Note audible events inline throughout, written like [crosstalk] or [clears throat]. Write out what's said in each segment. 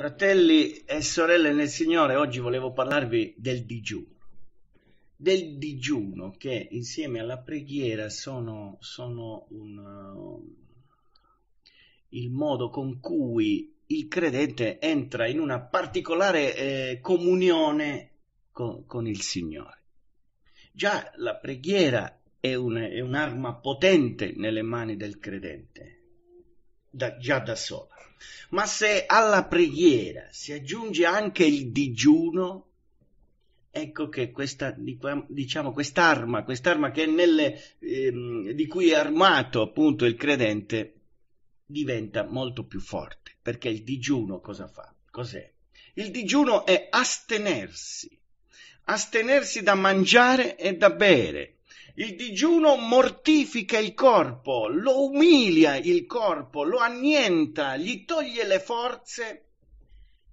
Fratelli e sorelle nel Signore, oggi volevo parlarvi del digiuno, del digiuno che insieme alla preghiera sono, sono un, uh, il modo con cui il credente entra in una particolare eh, comunione con, con, il Signore. Già la preghiera è, un, è un'arma potente nelle mani del credente, da, già da sola ma se alla preghiera si aggiunge anche il digiuno, ecco che questa, diciamo, quest'arma, quest'arma che nelle, ehm, di cui è armato appunto il credente, diventa molto più forte. Perché il digiuno cosa fa? Cos'è? Il digiuno è astenersi, astenersi da mangiare e da bere il digiuno mortifica il corpo, lo umilia il corpo, lo annienta, gli toglie le forze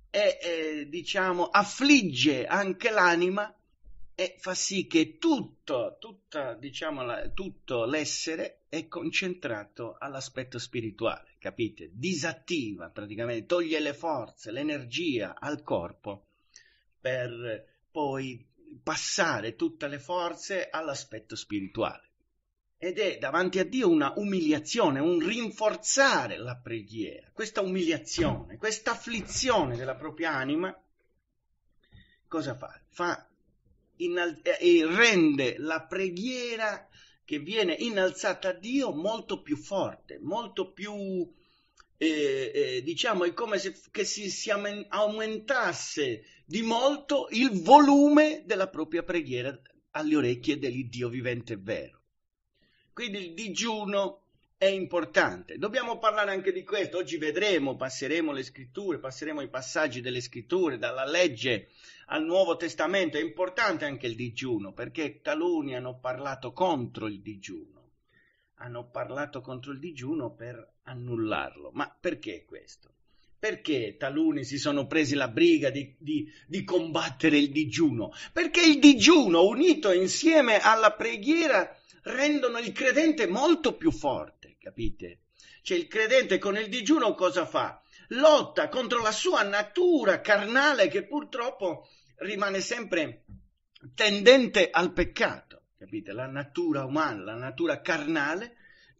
e, eh, diciamo, affligge anche l'anima e fa sì che tutto, tutta, diciamo, la, tutto l'essere è concentrato all'aspetto spirituale, capite? Disattiva praticamente, toglie le forze, l'energia al corpo per poi passare tutte le forze all'aspetto spirituale. Ed è davanti a Dio una umiliazione, un rinforzare la preghiera, questa umiliazione, questa afflizione della propria anima, cosa fa? Fa innal- eh, e rende la preghiera che viene innalzata a Dio molto più forte, molto più, eh, eh, diciamo, è come se si, si aumentasse di molto il volume della propria preghiera alle orecchie dell'Iddio vivente e vero. Quindi il digiuno è importante. Dobbiamo parlare anche di questo. Oggi vedremo, passeremo le scritture, passeremo i passaggi delle scritture, dalla legge al Nuovo Testamento. È importante anche il digiuno, perché taluni hanno parlato contro il digiuno. Hanno parlato contro il digiuno per annullarlo. Ma perché questo? Perché taluni si sono presi la briga di, di, di, combattere il digiuno? Perché il digiuno, unito insieme alla preghiera, rendono il credente molto più forte, capite? Cioè il credente con il digiuno cosa fa? Lotta contro la sua natura carnale che purtroppo rimane sempre tendente al peccato, capite? La natura umana, la natura carnale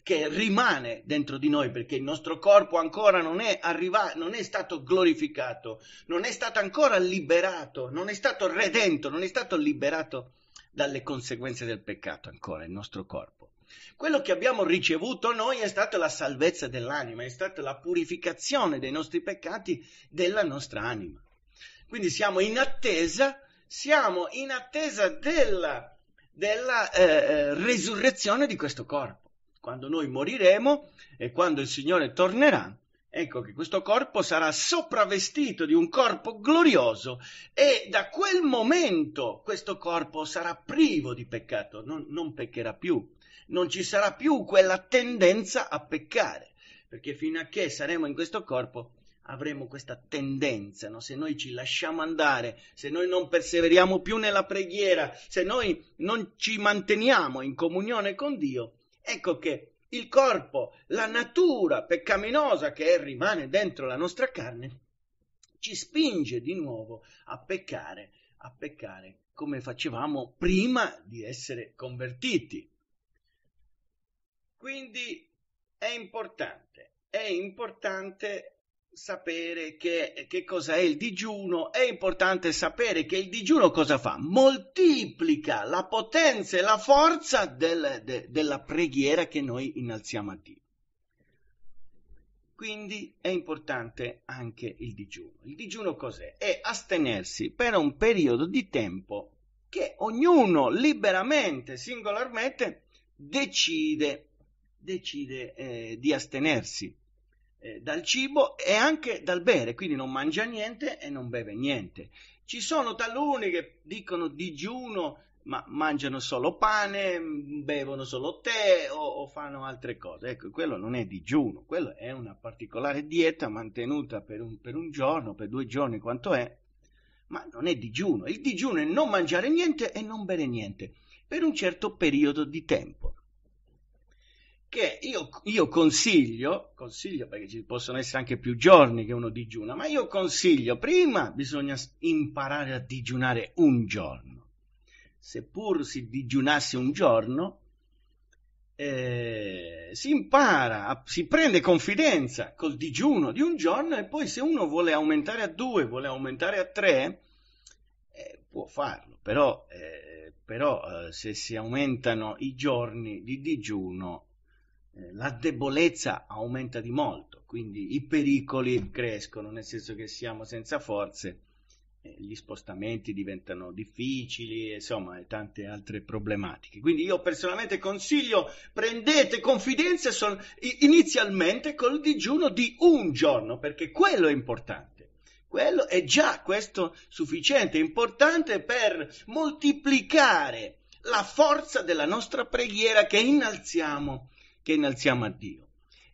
che rimane dentro di noi perché il nostro corpo ancora non è arrivato, non è stato glorificato, non è stato ancora liberato, non è stato redento, non è stato liberato dalle conseguenze del peccato ancora il nostro corpo. Quello che abbiamo ricevuto noi è stata la salvezza dell'anima, è stata la purificazione dei nostri peccati della nostra anima. Quindi siamo in attesa, siamo in attesa della, della eh, eh resurrezione di questo corpo quando noi moriremo e quando il Signore tornerà, ecco che questo corpo sarà sopravvestito di un corpo glorioso e da quel momento questo corpo sarà privo di peccato, non, non peccherà più, non ci sarà più quella tendenza a peccare, perché fino a che saremo in questo corpo avremo questa tendenza, no? se noi ci lasciamo andare, se noi non perseveriamo più nella preghiera, se noi non ci manteniamo in comunione con Dio, Ecco che il corpo, la natura peccaminosa che rimane dentro la nostra carne, ci spinge di nuovo a peccare, a peccare come facevamo prima di essere convertiti. Quindi è importante, è importante sapere che, che è il digiuno, è importante sapere che il digiuno cosa fa? Moltiplica la potenza e la forza del, de, della preghiera che noi innalziamo a Dio. Quindi è importante anche il digiuno. Il digiuno cos'è? È astenersi per un periodo di tempo che ognuno liberamente, singolarmente, decide, decide eh, di astenersi eh, dal cibo e anche dal bere, quindi non mangia niente e non beve niente. Ci sono taluni che dicono digiuno, ma mangiano solo pane, bevono solo tè o, o fanno altre cose. Ecco, quello non è digiuno, quello è una particolare dieta mantenuta per un, per un giorno, per due giorni, quanto è, ma non è digiuno. Il digiuno è non mangiare niente e non bere niente per un certo periodo di tempo che io, io consiglio, consiglio perché ci possono essere anche più giorni che uno digiuna, ma io consiglio prima bisogna imparare a digiunare un giorno. Seppur si digiunasse un giorno, eh, si impara, si prende confidenza col digiuno di un giorno e poi se uno vuole aumentare a due, vuole aumentare a tre, eh, può farlo, però, eh, però eh, se si aumentano i giorni di digiuno eh, la debolezza aumenta di molto, quindi i pericoli crescono, nel senso che siamo senza forze, eh, gli spostamenti diventano difficili, insomma, e tante altre problematiche. Quindi io personalmente consiglio, prendete confidenze son, inizialmente col digiuno di un giorno, perché quello è importante. Quello è già questo sufficiente, importante per moltiplicare la forza della nostra preghiera che innalziamo che innalziamo a Dio.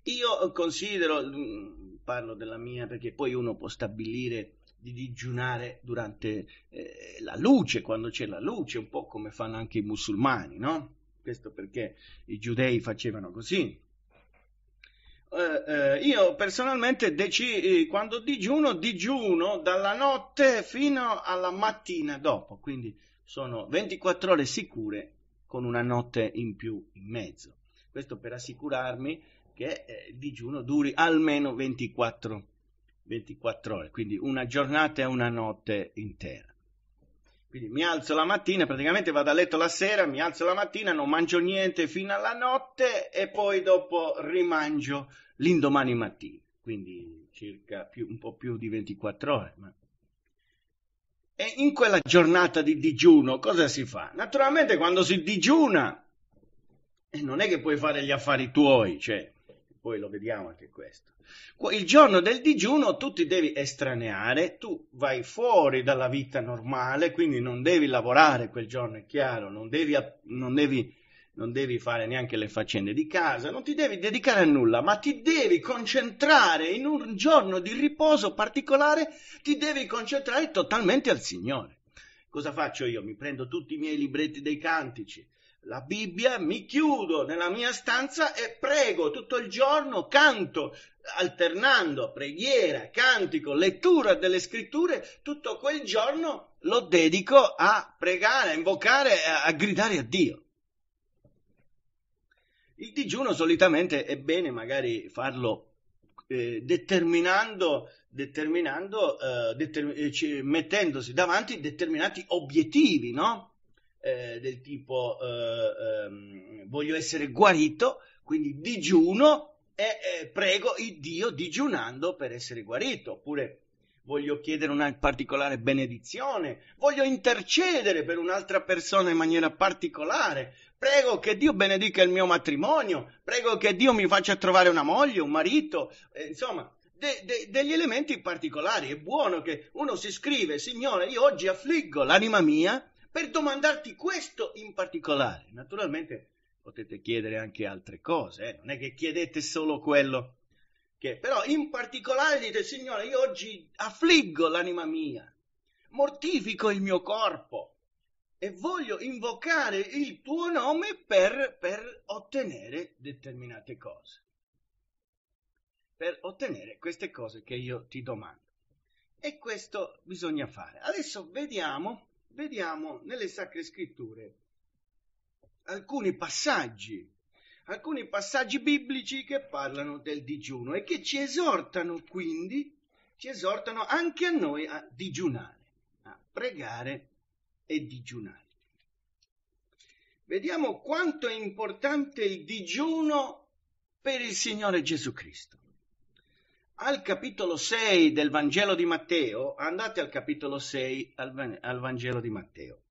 Io considero, mm, parlo della mia perché poi uno può stabilire di digiunare durante eh, la luce, quando c'è la luce, un po' come fanno anche i musulmani, no? Questo perché i giudei facevano così. Eh, eh, io personalmente deci- eh, quando digiuno, digiuno dalla notte fino alla mattina dopo, quindi sono 24 ore sicure con una notte in più in mezzo. Questo per assicurarmi che eh, il digiuno duri almeno 24, 24 ore, quindi una giornata e una notte intera. Quindi mi alzo la mattina, praticamente vado a letto la sera, mi alzo la mattina, non mangio niente fino alla notte e poi dopo rimangio l'indomani mattina, quindi circa più, un po' più di 24 ore. Ma... E in quella giornata di digiuno cosa si fa? Naturalmente quando si digiuna non è che puoi fare gli affari tuoi, cioè, poi lo vediamo anche questo. Il giorno del digiuno tu ti devi estraneare, tu vai fuori dalla vita normale, quindi non devi lavorare quel giorno, è chiaro, non devi, non devi, non devi fare neanche le faccende di casa, non ti devi dedicare a nulla, ma ti devi concentrare in un giorno di riposo particolare, ti devi concentrare totalmente al Signore. Cosa faccio io? Mi prendo tutti i miei libretti dei cantici, la Bibbia, mi chiudo nella mia stanza e prego tutto il giorno, canto, alternando preghiera, cantico, lettura delle scritture, tutto quel giorno lo dedico a pregare, a invocare, a, a gridare a Dio. Il digiuno solitamente è bene magari farlo eh, determinando, determinando eh, determin- eh, mettendosi davanti determinati obiettivi, no? Eh, del tipo eh, ehm, voglio essere guarito, quindi digiuno e prego il Dio digiunando per essere guarito, oppure voglio chiedere una particolare benedizione, voglio intercedere per un'altra persona in maniera particolare, prego che Dio benedica il mio matrimonio, prego che Dio mi faccia trovare una moglie, un marito, eh, insomma, de, de, degli elementi particolari. È buono che uno si scrive, Signore, io oggi affliggo l'anima mia per domandarti questo in particolare. Naturalmente potete chiedere anche altre cose, eh? non è che chiedete solo quello. Che, però in particolare dite, Signore, io oggi affliggo l'anima mia, mortifico il mio corpo e voglio invocare il tuo nome per, per ottenere determinate cose. Per ottenere queste cose che io ti domando. E questo bisogna fare. Adesso vediamo vediamo nelle sacre scritture alcuni passaggi, alcuni passaggi biblici che parlano del digiuno e che ci esortano quindi, ci esortano anche a noi a digiunare, a pregare e digiunare. Vediamo quanto è importante il digiuno per il Signore Gesù Cristo al capitolo 6 del Vangelo di Matteo, andate al capitolo 6 al, al Vangelo di Matteo.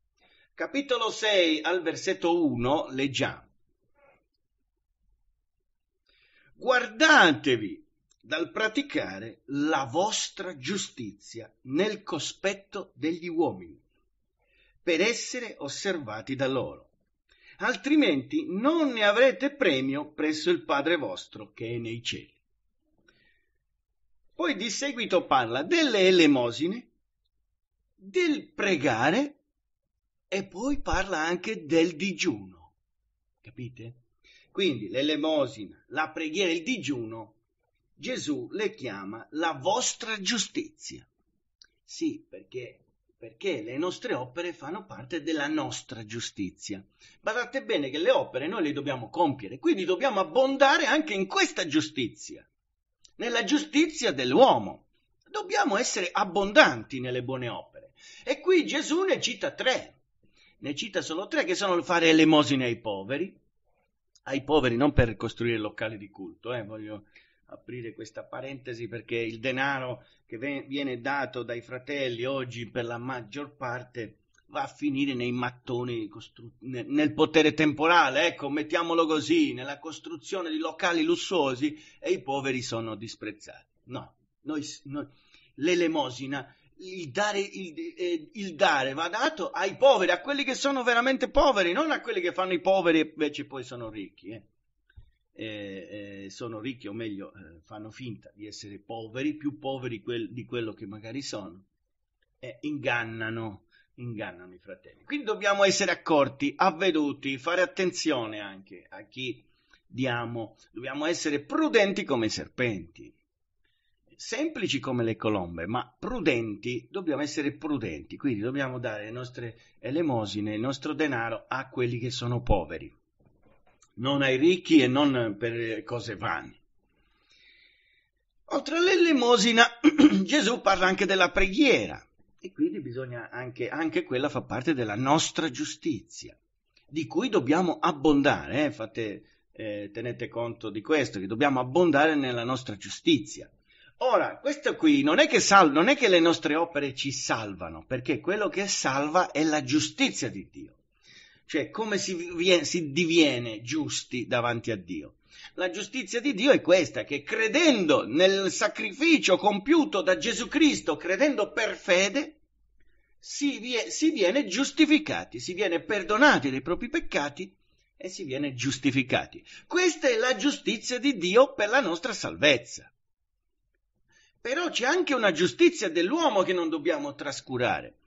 Capitolo 6 al versetto 1 leggiamo. Guardatevi dal praticare la vostra giustizia nel cospetto degli uomini, per essere osservati da loro altrimenti non ne avrete premio presso il Padre vostro che è nei cieli. Poi di seguito parla delle elemosine, del pregare e poi parla anche del digiuno. Capite? Quindi l'elemosina, la preghiera e il digiuno, Gesù le chiama la vostra giustizia. Sì, perché perché le nostre opere fanno parte della nostra giustizia. Badate bene che le opere noi le dobbiamo compiere, quindi dobbiamo abbondare anche in questa giustizia nella giustizia dell'uomo. Dobbiamo essere abbondanti nelle buone opere. E qui Gesù ne cita tre. Ne cita solo tre che sono fare elemosine ai poveri, ai poveri non per costruire locali di culto, eh, voglio aprire questa parentesi perché il denaro che viene dato dai fratelli oggi per la maggior parte va a finire nei mattoni, costru- nel potere temporale, ecco, mettiamolo così, nella costruzione di locali lussuosi e i poveri sono disprezzati. No, noi, noi l'elemosina, il dare, il, eh, il dare, va dato ai poveri, a quelli che sono veramente poveri, non a quelli che fanno i poveri e invece poi sono ricchi. Eh. Eh, sono ricchi, o meglio, eh, fanno finta di essere poveri, più poveri quel, di quello che magari sono, e ingannano ingannano i fratelli. Quindi dobbiamo essere accorti, avveduti, fare attenzione anche a chi diamo, dobbiamo essere prudenti come i serpenti, semplici come le colombe, ma prudenti, dobbiamo essere prudenti, quindi dobbiamo dare le nostre elemosine, il nostro denaro a quelli che sono poveri, non ai ricchi e non per cose vane. Oltre all'elemosina, [clears throat] Gesù parla anche della preghiera e quindi bisogna anche, anche quella fa parte della nostra giustizia, di cui dobbiamo abbondare, eh? Fate, eh, tenete conto di questo, che dobbiamo abbondare nella nostra giustizia. Ora, questo qui non è, che sal- non è che le nostre opere ci salvano, perché quello che salva è la giustizia di Dio, cioè come si, vi- si diviene giusti davanti a Dio. La giustizia di Dio è questa, che credendo nel sacrificio compiuto da Gesù Cristo, credendo per fede, si, vie, si viene giustificati, si viene perdonati dei propri peccati e si viene giustificati. Questa è la giustizia di Dio per la nostra salvezza. Però c'è anche una giustizia dell'uomo che non dobbiamo trascurare.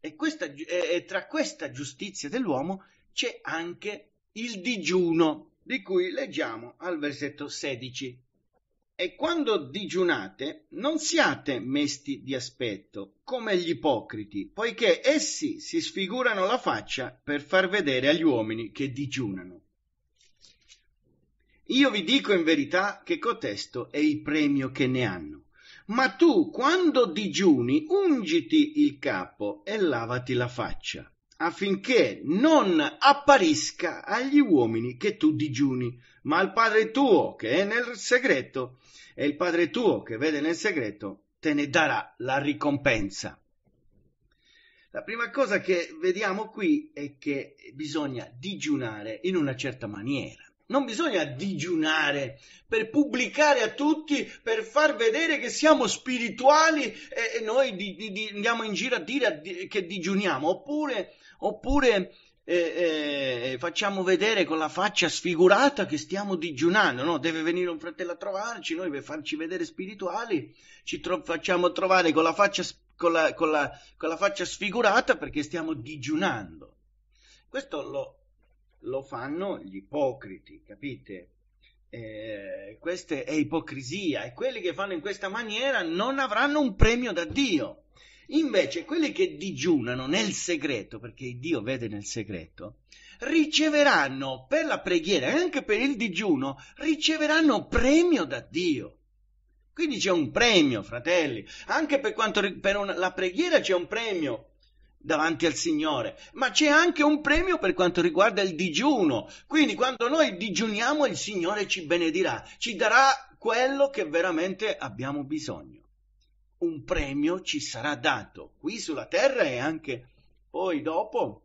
E, questa, e, e tra questa giustizia dell'uomo c'è anche il digiuno di cui leggiamo al versetto 16. E quando digiunate, non siate mesti di aspetto, come gli ipocriti, poiché essi si sfigurano la faccia per far vedere agli uomini che digiunano. Io vi dico in verità che cotesto è il premio che ne hanno. Ma tu, quando digiuni, ungiti il capo e lavati la faccia, affinché non apparisca agli uomini che tu digiuni, ma al Padre tuo che è nel segreto, e il Padre tuo che vede nel segreto te ne darà la ricompensa. La prima cosa che vediamo qui è che bisogna digiunare in una certa maniera. Non bisogna digiunare per pubblicare a tutti, per far vedere che siamo spirituali e, noi di, di, di andiamo in giro a dire che digiuniamo, oppure oppure eh, eh, facciamo vedere con la faccia sfigurata che stiamo digiunando, no? Deve venire un fratello a trovarci, noi per farci vedere spirituali ci tro- facciamo trovare con la, faccia, con, la, con, la, con la, faccia, sfigurata perché stiamo digiunando. Questo lo, lo fanno gli ipocriti, capite? Eh, questa è ipocrisia e quelli che fanno in questa maniera non avranno un premio da Dio. Invece quelli che digiunano nel segreto, perché Dio vede nel segreto, riceveranno per la preghiera e anche per il digiuno, riceveranno premio da Dio. Quindi c'è un premio, fratelli, anche per quanto per una, la preghiera c'è un premio davanti al Signore, ma c'è anche un premio per quanto riguarda il digiuno. Quindi quando noi digiuniamo il Signore ci benedirà, ci darà quello che veramente abbiamo bisogno un premio ci sarà dato qui sulla terra e anche poi dopo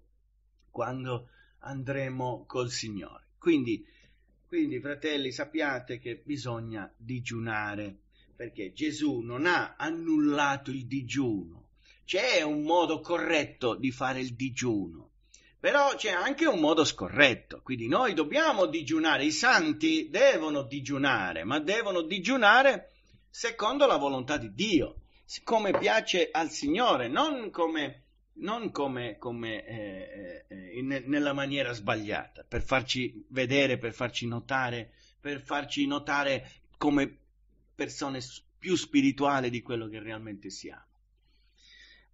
quando andremo col Signore. Quindi, quindi fratelli, sappiate che bisogna digiunare perché Gesù non ha annullato il digiuno. C'è un modo corretto di fare il digiuno, però c'è anche un modo scorretto. Quindi noi dobbiamo digiunare, i santi devono digiunare, ma devono digiunare secondo la volontà di Dio come piace al Signore, non come, non come, come eh, eh, eh, in, nella maniera sbagliata, per farci vedere, per farci notare, per farci notare come persone più spirituali di quello che realmente siamo.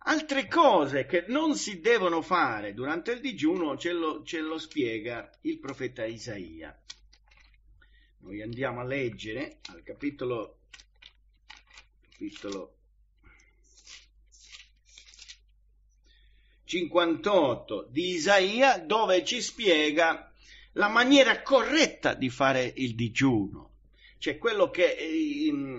Altre cose che non si devono fare durante il digiuno ce lo, ce lo spiega il profeta Isaia. Noi andiamo a leggere al capitolo, capitolo 58 di Isaia dove ci spiega la maniera corretta di fare il digiuno. Cioè quello che eh,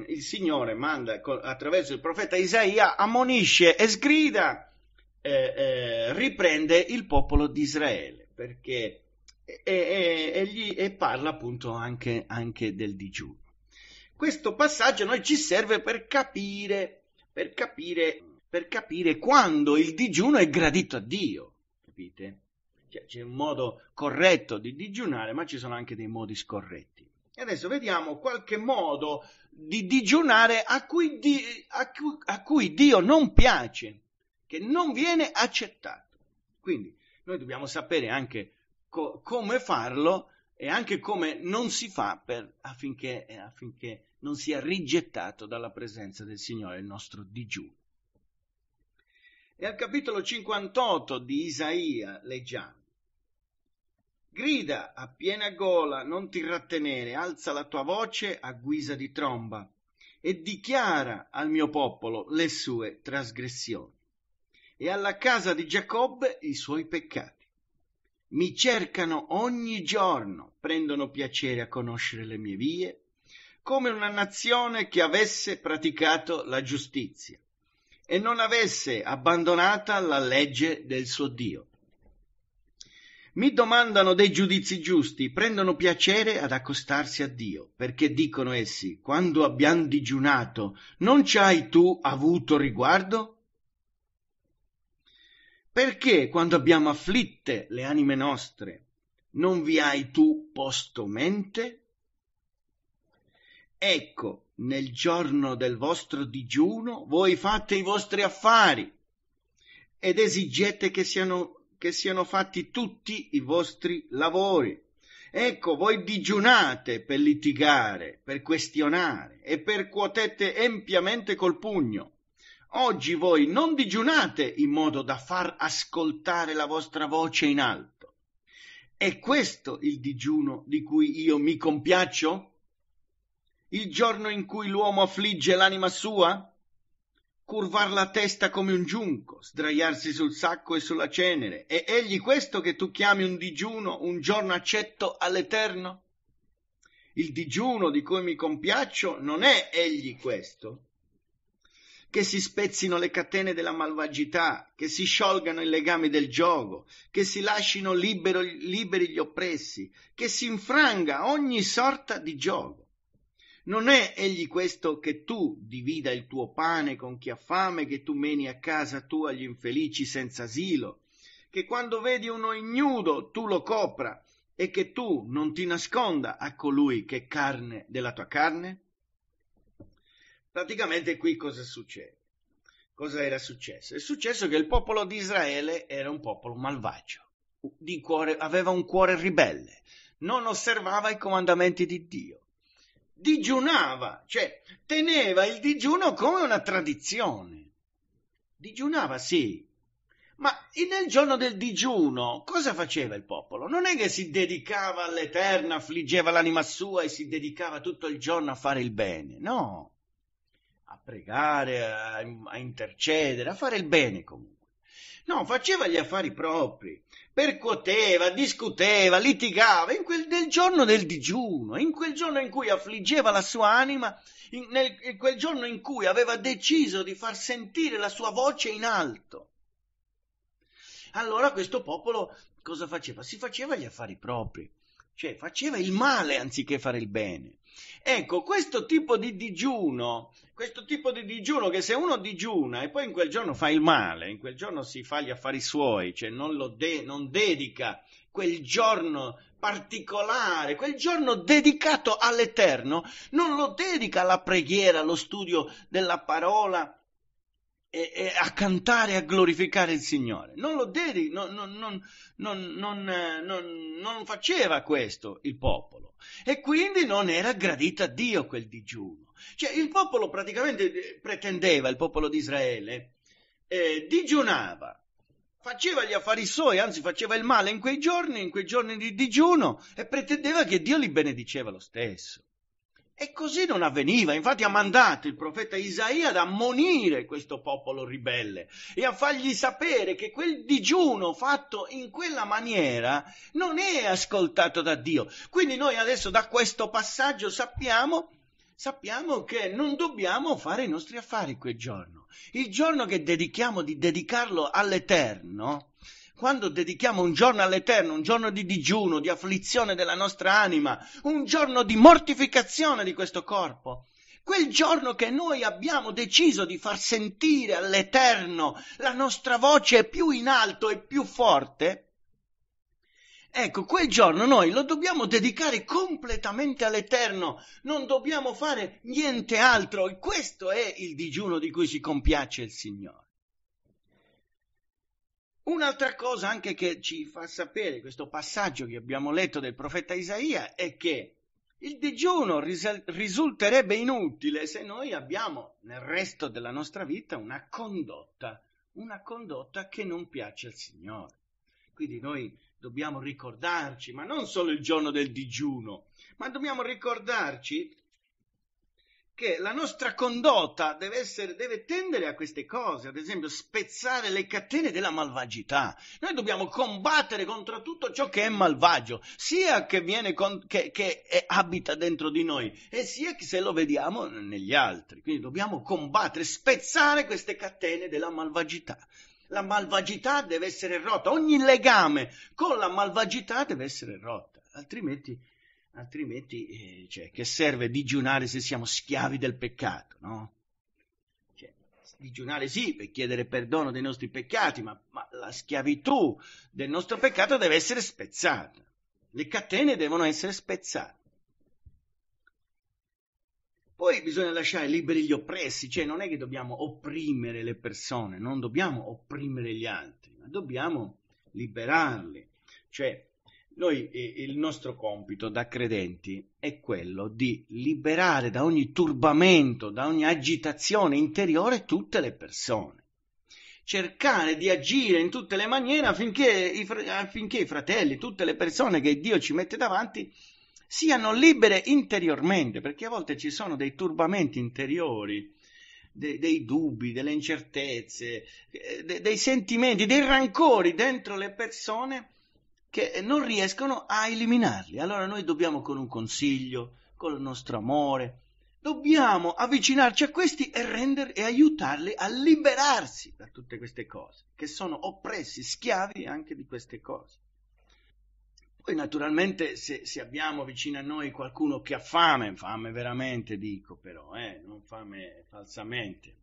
il Signore manda attraverso il profeta Isaia ammonisce e sgrida, eh, eh, riprende il popolo di Israele perché e, e, e, gli, e parla appunto anche, anche del digiuno. Questo passaggio noi ci serve per capire, per capire per capire quando il digiuno è gradito a Dio, capite? Cioè, c'è un modo corretto di digiunare, ma ci sono anche dei modi scorretti. E adesso vediamo qualche modo di digiunare a cui, di, a cui, a cui Dio non piace, che non viene accettato. Quindi noi dobbiamo sapere anche co- come farlo e anche come non si fa per, affinché, affinché non sia rigettato dalla presenza del Signore il nostro digiuno e al capitolo 58 di Isaia leggiamo. Grida a piena gola, non ti rattenere, alza la tua voce a guisa di tromba e dichiara al mio popolo le sue trasgressioni e alla casa di Giacobbe i suoi peccati. Mi cercano ogni giorno, prendono piacere a conoscere le mie vie, come una nazione che avesse praticato la giustizia e non avesse abbandonata la legge del suo Dio. Mi domandano dei giudizi giusti, prendono piacere ad accostarsi a Dio, perché dicono essi, quando abbiamo digiunato, non ci hai tu avuto riguardo? Perché quando abbiamo afflitte le anime nostre, non vi hai tu posto mente? Ecco, nel giorno del vostro digiuno voi fate i vostri affari ed esigete che siano, che siano fatti tutti i vostri lavori. Ecco, voi digiunate per litigare, per questionare e percuotete empiamente col pugno. Oggi voi non digiunate in modo da far ascoltare la vostra voce in alto. È questo il digiuno di cui io mi compiaccio? il giorno in cui l'uomo affligge l'anima sua? Curvar la testa come un giunco, sdraiarsi sul sacco e sulla cenere, è egli questo che tu chiami un digiuno, un giorno accetto all'Eterno? Il digiuno di cui mi compiaccio non è egli questo? che si spezzino le catene della malvagità, che si sciolgano i legami del gioco, che si lascino libero, liberi gli oppressi, che si infranga ogni sorta di gioco. Non è egli questo che tu divida il tuo pane con chi ha fame, che tu meni a casa tua gli infelici senza asilo, che quando vedi uno ignudo tu lo copra e che tu non ti nasconda a colui che è carne della tua carne? Praticamente qui cosa succede? Cosa era successo? È successo che il popolo di Israele era un popolo malvagio, cuore, aveva un cuore ribelle, non osservava i comandamenti di Dio digiunava, cioè teneva il digiuno come una tradizione. Digiunava, sì. Ma nel giorno del digiuno cosa faceva il popolo? Non è che si dedicava all'Eterna, affliggeva l'anima sua e si dedicava tutto il giorno a fare il bene, no. A pregare, a, a intercedere, a fare il bene comunque. No, faceva gli affari propri percuoteva, discuteva, litigava, in quel, nel giorno del digiuno, in quel giorno in cui affliggeva la sua anima, in, nel, in quel giorno in cui aveva deciso di far sentire la sua voce in alto. Allora questo popolo cosa faceva? Si faceva gli affari propri, cioè faceva il male anziché fare il bene. Ecco, questo tipo di digiuno, questo tipo di digiuno che se uno digiuna e poi in quel giorno fa il male, in quel giorno si fa gli affari suoi, cioè non, de- non dedica quel giorno particolare, quel giorno dedicato all'Eterno, non lo dedica alla preghiera, allo studio della parola, e, a cantare e a glorificare il Signore. Non lo devi, non, non, non, non, faceva questo il popolo. E quindi non era gradito a Dio quel digiuno. Cioè il popolo praticamente eh, pretendeva, il popolo di Israele, eh, digiunava, faceva gli affari suoi, anzi faceva il male in quei giorni, in quei giorni di digiuno, e pretendeva che Dio li benediceva lo stesso. E così non avveniva, infatti ha mandato il profeta Isaia ad ammonire questo popolo ribelle e a fargli sapere che quel digiuno fatto in quella maniera non è ascoltato da Dio. Quindi noi adesso da questo passaggio sappiamo, sappiamo che non dobbiamo fare i nostri affari quel giorno. Il giorno che dedichiamo di dedicarlo all'Eterno, quando dedichiamo un giorno all'Eterno, un giorno di digiuno, di afflizione della nostra anima, un giorno di mortificazione di questo corpo, quel giorno che noi abbiamo deciso di far sentire all'Eterno la nostra voce più in alto e più forte, ecco, quel giorno noi lo dobbiamo dedicare completamente all'Eterno, non dobbiamo fare niente altro e questo è il digiuno di cui si compiace il Signore. Un'altra cosa anche che ci fa sapere questo passaggio che abbiamo letto del profeta Isaia è che il digiuno risulterebbe inutile se noi abbiamo nel resto della nostra vita una condotta, una condotta che non piace al Signore. Quindi noi dobbiamo ricordarci, ma non solo il giorno del digiuno, ma dobbiamo ricordarci che la nostra condotta deve, essere, deve, tendere a queste cose, ad esempio spezzare le catene della malvagità. Noi dobbiamo combattere contro tutto ciò che è malvagio, sia che, con, che, che è, abita dentro di noi, e sia che se lo vediamo negli altri. Quindi dobbiamo combattere, spezzare queste catene della malvagità. La malvagità deve essere rotta, ogni legame con la malvagità deve essere rotta, altrimenti Altrimenti, eh, cioè, che serve digiunare se siamo schiavi del peccato, no? Cioè, digiunare sì per chiedere perdono dei nostri peccati, ma, ma la schiavitù del nostro peccato deve essere spezzata. Le catene devono essere spezzate. Poi bisogna lasciare liberi gli oppressi, cioè non è che dobbiamo opprimere le persone, non dobbiamo opprimere gli altri, ma dobbiamo liberarli. Cioè, noi, il nostro compito da credenti è quello di liberare da ogni turbamento, da ogni agitazione interiore tutte le persone. Cercare di agire in tutte le maniere affinché i, affinché i fratelli, tutte le persone che Dio ci mette davanti, siano libere interiormente, perché a volte ci sono dei turbamenti interiori, dei, dei dubbi, delle incertezze, eh, dei, dei sentimenti, dei rancori dentro le persone che non riescono a eliminarli. Allora noi dobbiamo con un consiglio, con il nostro amore, dobbiamo avvicinarci a questi e, render, e aiutarli a liberarsi da tutte queste cose, che sono oppressi, schiavi anche di queste cose. Poi naturalmente se, se, abbiamo vicino a noi qualcuno che ha fame, fame veramente dico però, eh, non fame falsamente,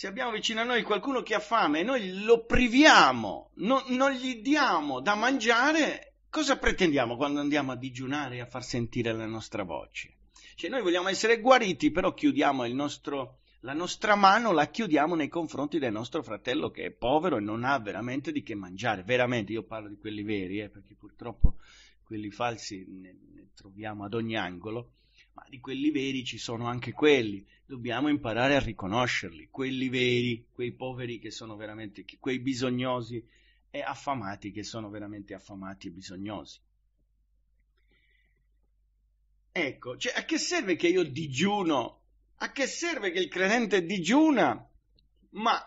se abbiamo vicino a noi qualcuno che ha fame e noi lo priviamo, no, non gli diamo da mangiare, cosa pretendiamo quando andiamo a digiunare e a far sentire la nostra voce? Cioè noi vogliamo essere guariti, però chiudiamo nostro, la nostra mano, la chiudiamo nei confronti del nostro fratello che è povero e non ha veramente di che mangiare, veramente, io parlo di quelli veri, eh, perché purtroppo quelli falsi ne, ne troviamo ad ogni angolo ma di quelli veri ci sono anche quelli, dobbiamo imparare a riconoscerli, quelli veri, quei poveri che sono veramente, quei bisognosi e affamati che sono veramente affamati e bisognosi. Ecco, cioè, a che serve che io digiuno? A che serve che il credente digiuna, ma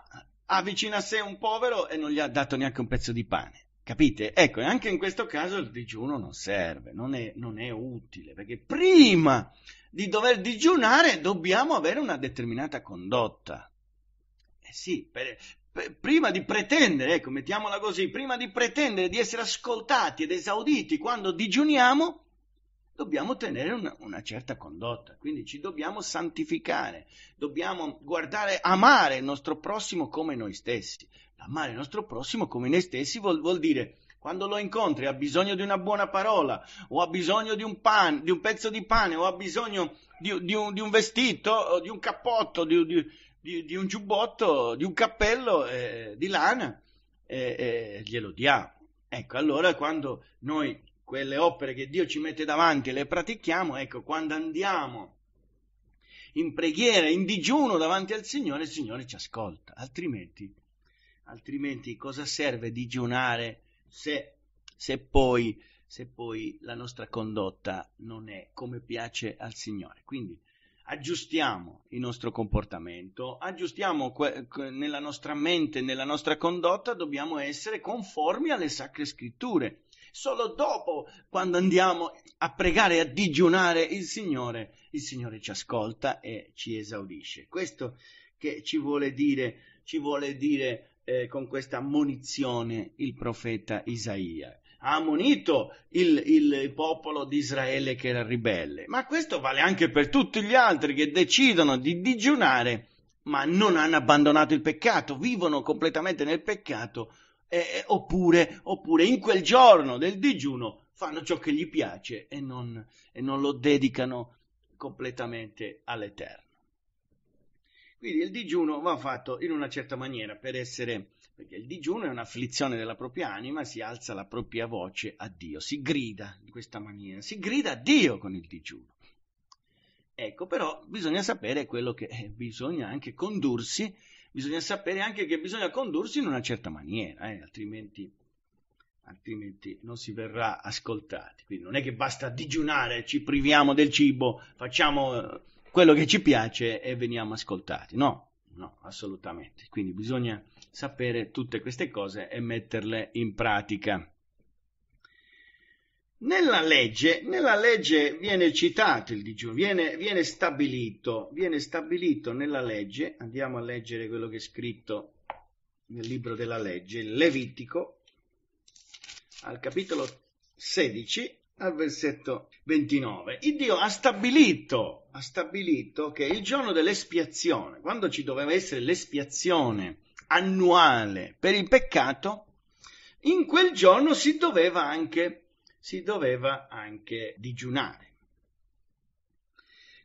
avvicina a sé un povero e non gli ha dato neanche un pezzo di pane? Capite? Ecco, anche in questo caso il digiuno non serve, non è, non è utile, perché prima di dover digiunare dobbiamo avere una determinata condotta. Eh sì, per, per, prima di pretendere, ecco, mettiamola così, prima di pretendere di essere ascoltati ed esauditi quando digiuniamo, dobbiamo tenere una, una, certa condotta, quindi ci dobbiamo santificare, dobbiamo guardare, amare il nostro prossimo come noi stessi. Amare il nostro prossimo come noi stessi vuol, vuol dire quando lo incontri ha bisogno di una buona parola, o ha bisogno di un, pan, di un pezzo di pane, o ha bisogno di, di, un, di un, vestito, di un cappotto, di, un giubbotto, di un cappello eh, di lana, eh, eh, glielo diamo. Ecco, allora quando noi quelle opere che Dio ci mette davanti, e le pratichiamo, ecco, quando andiamo in preghiera, in digiuno davanti al Signore, il Signore ci ascolta, altrimenti, altrimenti cosa serve digiunare se, se, poi, se poi la nostra condotta non è come piace al Signore? Quindi aggiustiamo il nostro comportamento, aggiustiamo que- nella nostra mente, nella nostra condotta, dobbiamo essere conformi alle sacre scritture Solo dopo, quando andiamo a pregare e a digiunare il Signore, il Signore ci ascolta e ci esaudisce. Questo che ci vuole dire, ci vuole dire eh, con questa ammonizione il profeta Isaia ha ammonito il, il, popolo di Israele che era ribelle. Ma questo vale anche per tutti gli altri che decidono di digiunare, ma non hanno abbandonato il peccato, vivono completamente nel peccato, eh, eh, oppure, oppure in quel giorno del digiuno fanno ciò che gli piace e non, e non lo dedicano completamente all'Eterno. Quindi il digiuno va fatto in una certa maniera per essere, perché il digiuno è un'afflizione della propria anima, si alza la propria voce a Dio, si grida in questa maniera, si grida a Dio con il digiuno. Ecco, però bisogna sapere quello che bisogna anche condursi bisogna sapere anche che bisogna condursi in una certa maniera, eh, altrimenti, altrimenti, non si verrà ascoltati. Quindi non è che basta digiunare, ci priviamo del cibo, facciamo eh, quello che ci piace e veniamo ascoltati. No, no, assolutamente. Quindi bisogna sapere tutte queste cose e metterle in pratica. Nella legge, nella legge, viene citato il digiuno, viene, viene, stabilito, viene stabilito nella legge, andiamo a leggere quello che è scritto nel libro della legge, Levitico, al capitolo 16, al versetto 29. Il Dio ha stabilito, ha stabilito che il giorno dell'espiazione, quando ci doveva essere l'espiazione annuale per il peccato, in quel giorno si doveva anche si doveva anche digiunare.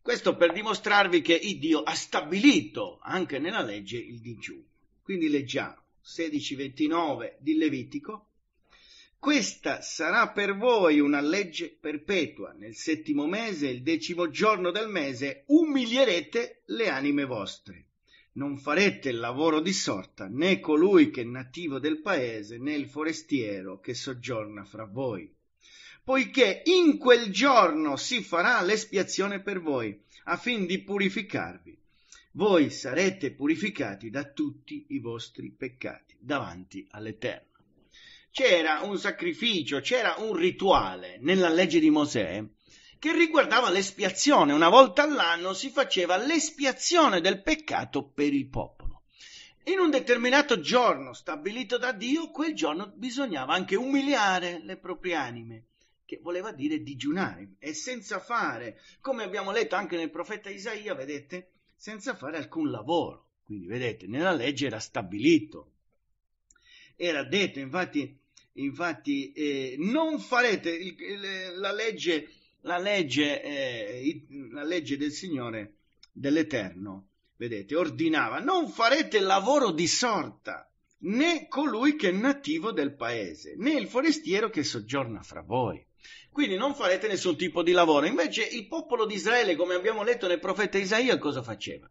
Questo per dimostrarvi che Dio ha stabilito anche nella legge il digiuno. Quindi leggiamo 16:29 di Levitico. Questa sarà per voi una legge perpetua. Nel settimo mese, il decimo giorno del mese, umilierete le anime vostre. Non farete il lavoro di sorta né colui che è nativo del paese né il forestiero che soggiorna fra voi poiché in quel giorno si farà l'espiazione per voi, affin di purificarvi. Voi sarete purificati da tutti i vostri peccati davanti all'Eterno. C'era un sacrificio, c'era un rituale nella legge di Mosè che riguardava l'espiazione. Una volta all'anno si faceva l'espiazione del peccato per il popolo. In un determinato giorno stabilito da Dio, quel giorno bisognava anche umiliare le proprie anime che voleva dire digiunare e senza fare, come abbiamo letto anche nel profeta Isaia, vedete, senza fare alcun lavoro. Quindi vedete, nella legge era stabilito. Era detto, infatti, infatti eh, non farete il, il, la legge, la legge, eh, la legge del Signore dell'Eterno, vedete, ordinava, non farete lavoro di sorta, né colui che è nativo del paese, né il forestiero che soggiorna fra voi quindi non farete nessun tipo di lavoro. Invece il popolo di Israele, come abbiamo letto nel profeta Isaia, cosa faceva?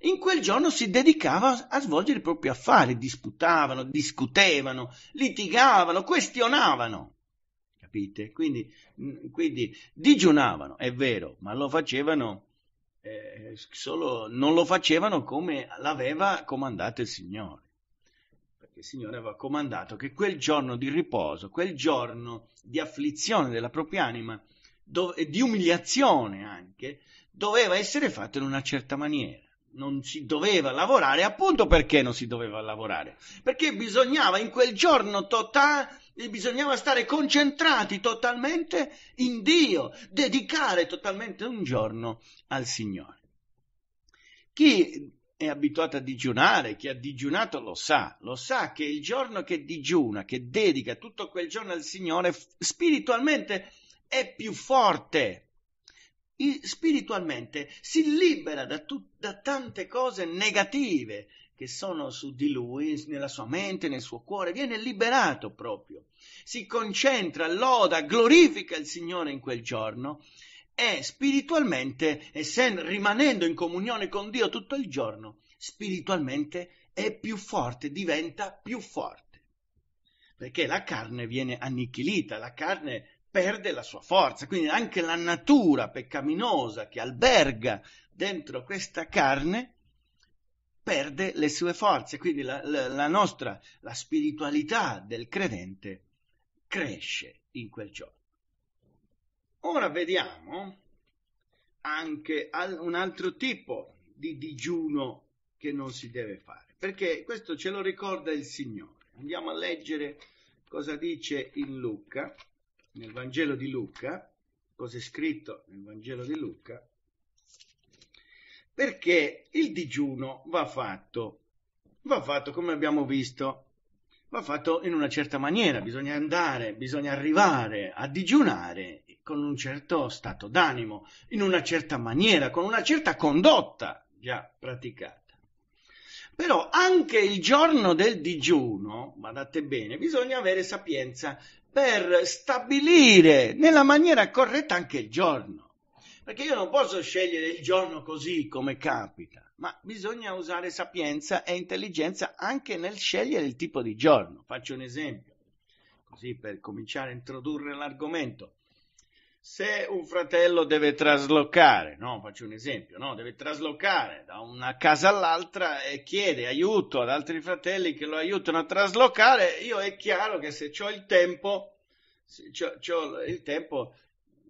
In quel giorno si dedicava a svolgere i propri affari, disputavano, discutevano, litigavano, questionavano. Capite? Quindi, mm, quindi digiunavano, è vero, ma lo facevano eh, solo, non lo facevano come l'aveva comandato il Signore che il Signore aveva comandato che quel giorno di riposo, quel giorno di afflizione della propria anima e di umiliazione anche, doveva essere fatto in una certa maniera. Non si doveva lavorare, appunto perché non si doveva lavorare? Perché bisognava in quel giorno totale bisognava stare concentrati totalmente in Dio, dedicare totalmente un giorno al Signore. Chi è abituato a digiunare, chi ha digiunato lo sa, lo sa che il giorno che digiuna, che dedica tutto quel giorno al Signore, spiritualmente è più forte, spiritualmente si libera da, tu, da tante cose negative che sono su di lui, nella sua mente, nel suo cuore, viene liberato proprio, si concentra, loda, glorifica il Signore in quel giorno è spiritualmente, essendo, rimanendo in comunione con Dio tutto il giorno, spiritualmente è più forte, diventa più forte. Perché la carne viene annichilita, la carne perde la sua forza, quindi anche la natura peccaminosa che alberga dentro questa carne perde le sue forze, quindi la, la, la nostra, la spiritualità del credente cresce in quel giorno. Ora vediamo anche un altro tipo di digiuno che non si deve fare, perché questo ce lo ricorda il Signore. Andiamo a leggere cosa dice in Luca, nel Vangelo di Luca, cosa è scritto nel Vangelo di Luca, perché il digiuno va fatto, va fatto come abbiamo visto, va fatto in una certa maniera, bisogna andare, bisogna arrivare a digiunare con un certo stato d'animo, in una certa maniera, con una certa condotta già praticata. Però anche il giorno del digiuno, badate bene, bisogna avere sapienza per stabilire nella maniera corretta anche il giorno. Perché io non posso scegliere il giorno così come capita, ma bisogna usare sapienza e intelligenza anche nel scegliere il tipo di giorno. Faccio un esempio, così per cominciare a introdurre l'argomento se un fratello deve traslocare, no? faccio un esempio, no? deve traslocare da una casa all'altra e chiede aiuto ad altri fratelli che lo aiutano a traslocare, io è chiaro che se ho il tempo, c'ho, c'ho il tempo,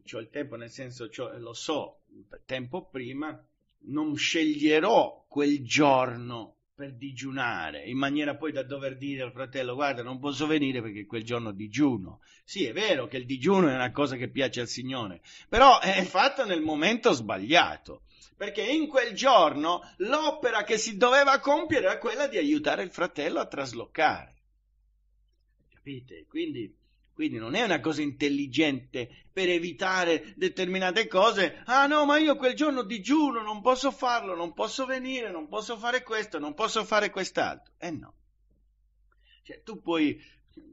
c'ho il tempo nel senso lo so, tempo prima, non sceglierò quel giorno per digiunare, in maniera poi da dover dire al fratello guarda non posso venire perché quel giorno digiuno. Sì, è vero che il digiuno è una cosa che piace al Signore, però è fatta nel momento sbagliato, perché in quel giorno l'opera che si doveva compiere era quella di aiutare il fratello a traslocare. Capite? Quindi quindi non è una cosa intelligente per evitare determinate cose. Ah no, ma io quel giorno digiuno, non posso farlo, non posso venire, non posso fare questo, non posso fare quest'altro. Eh no. Cioè, tu puoi,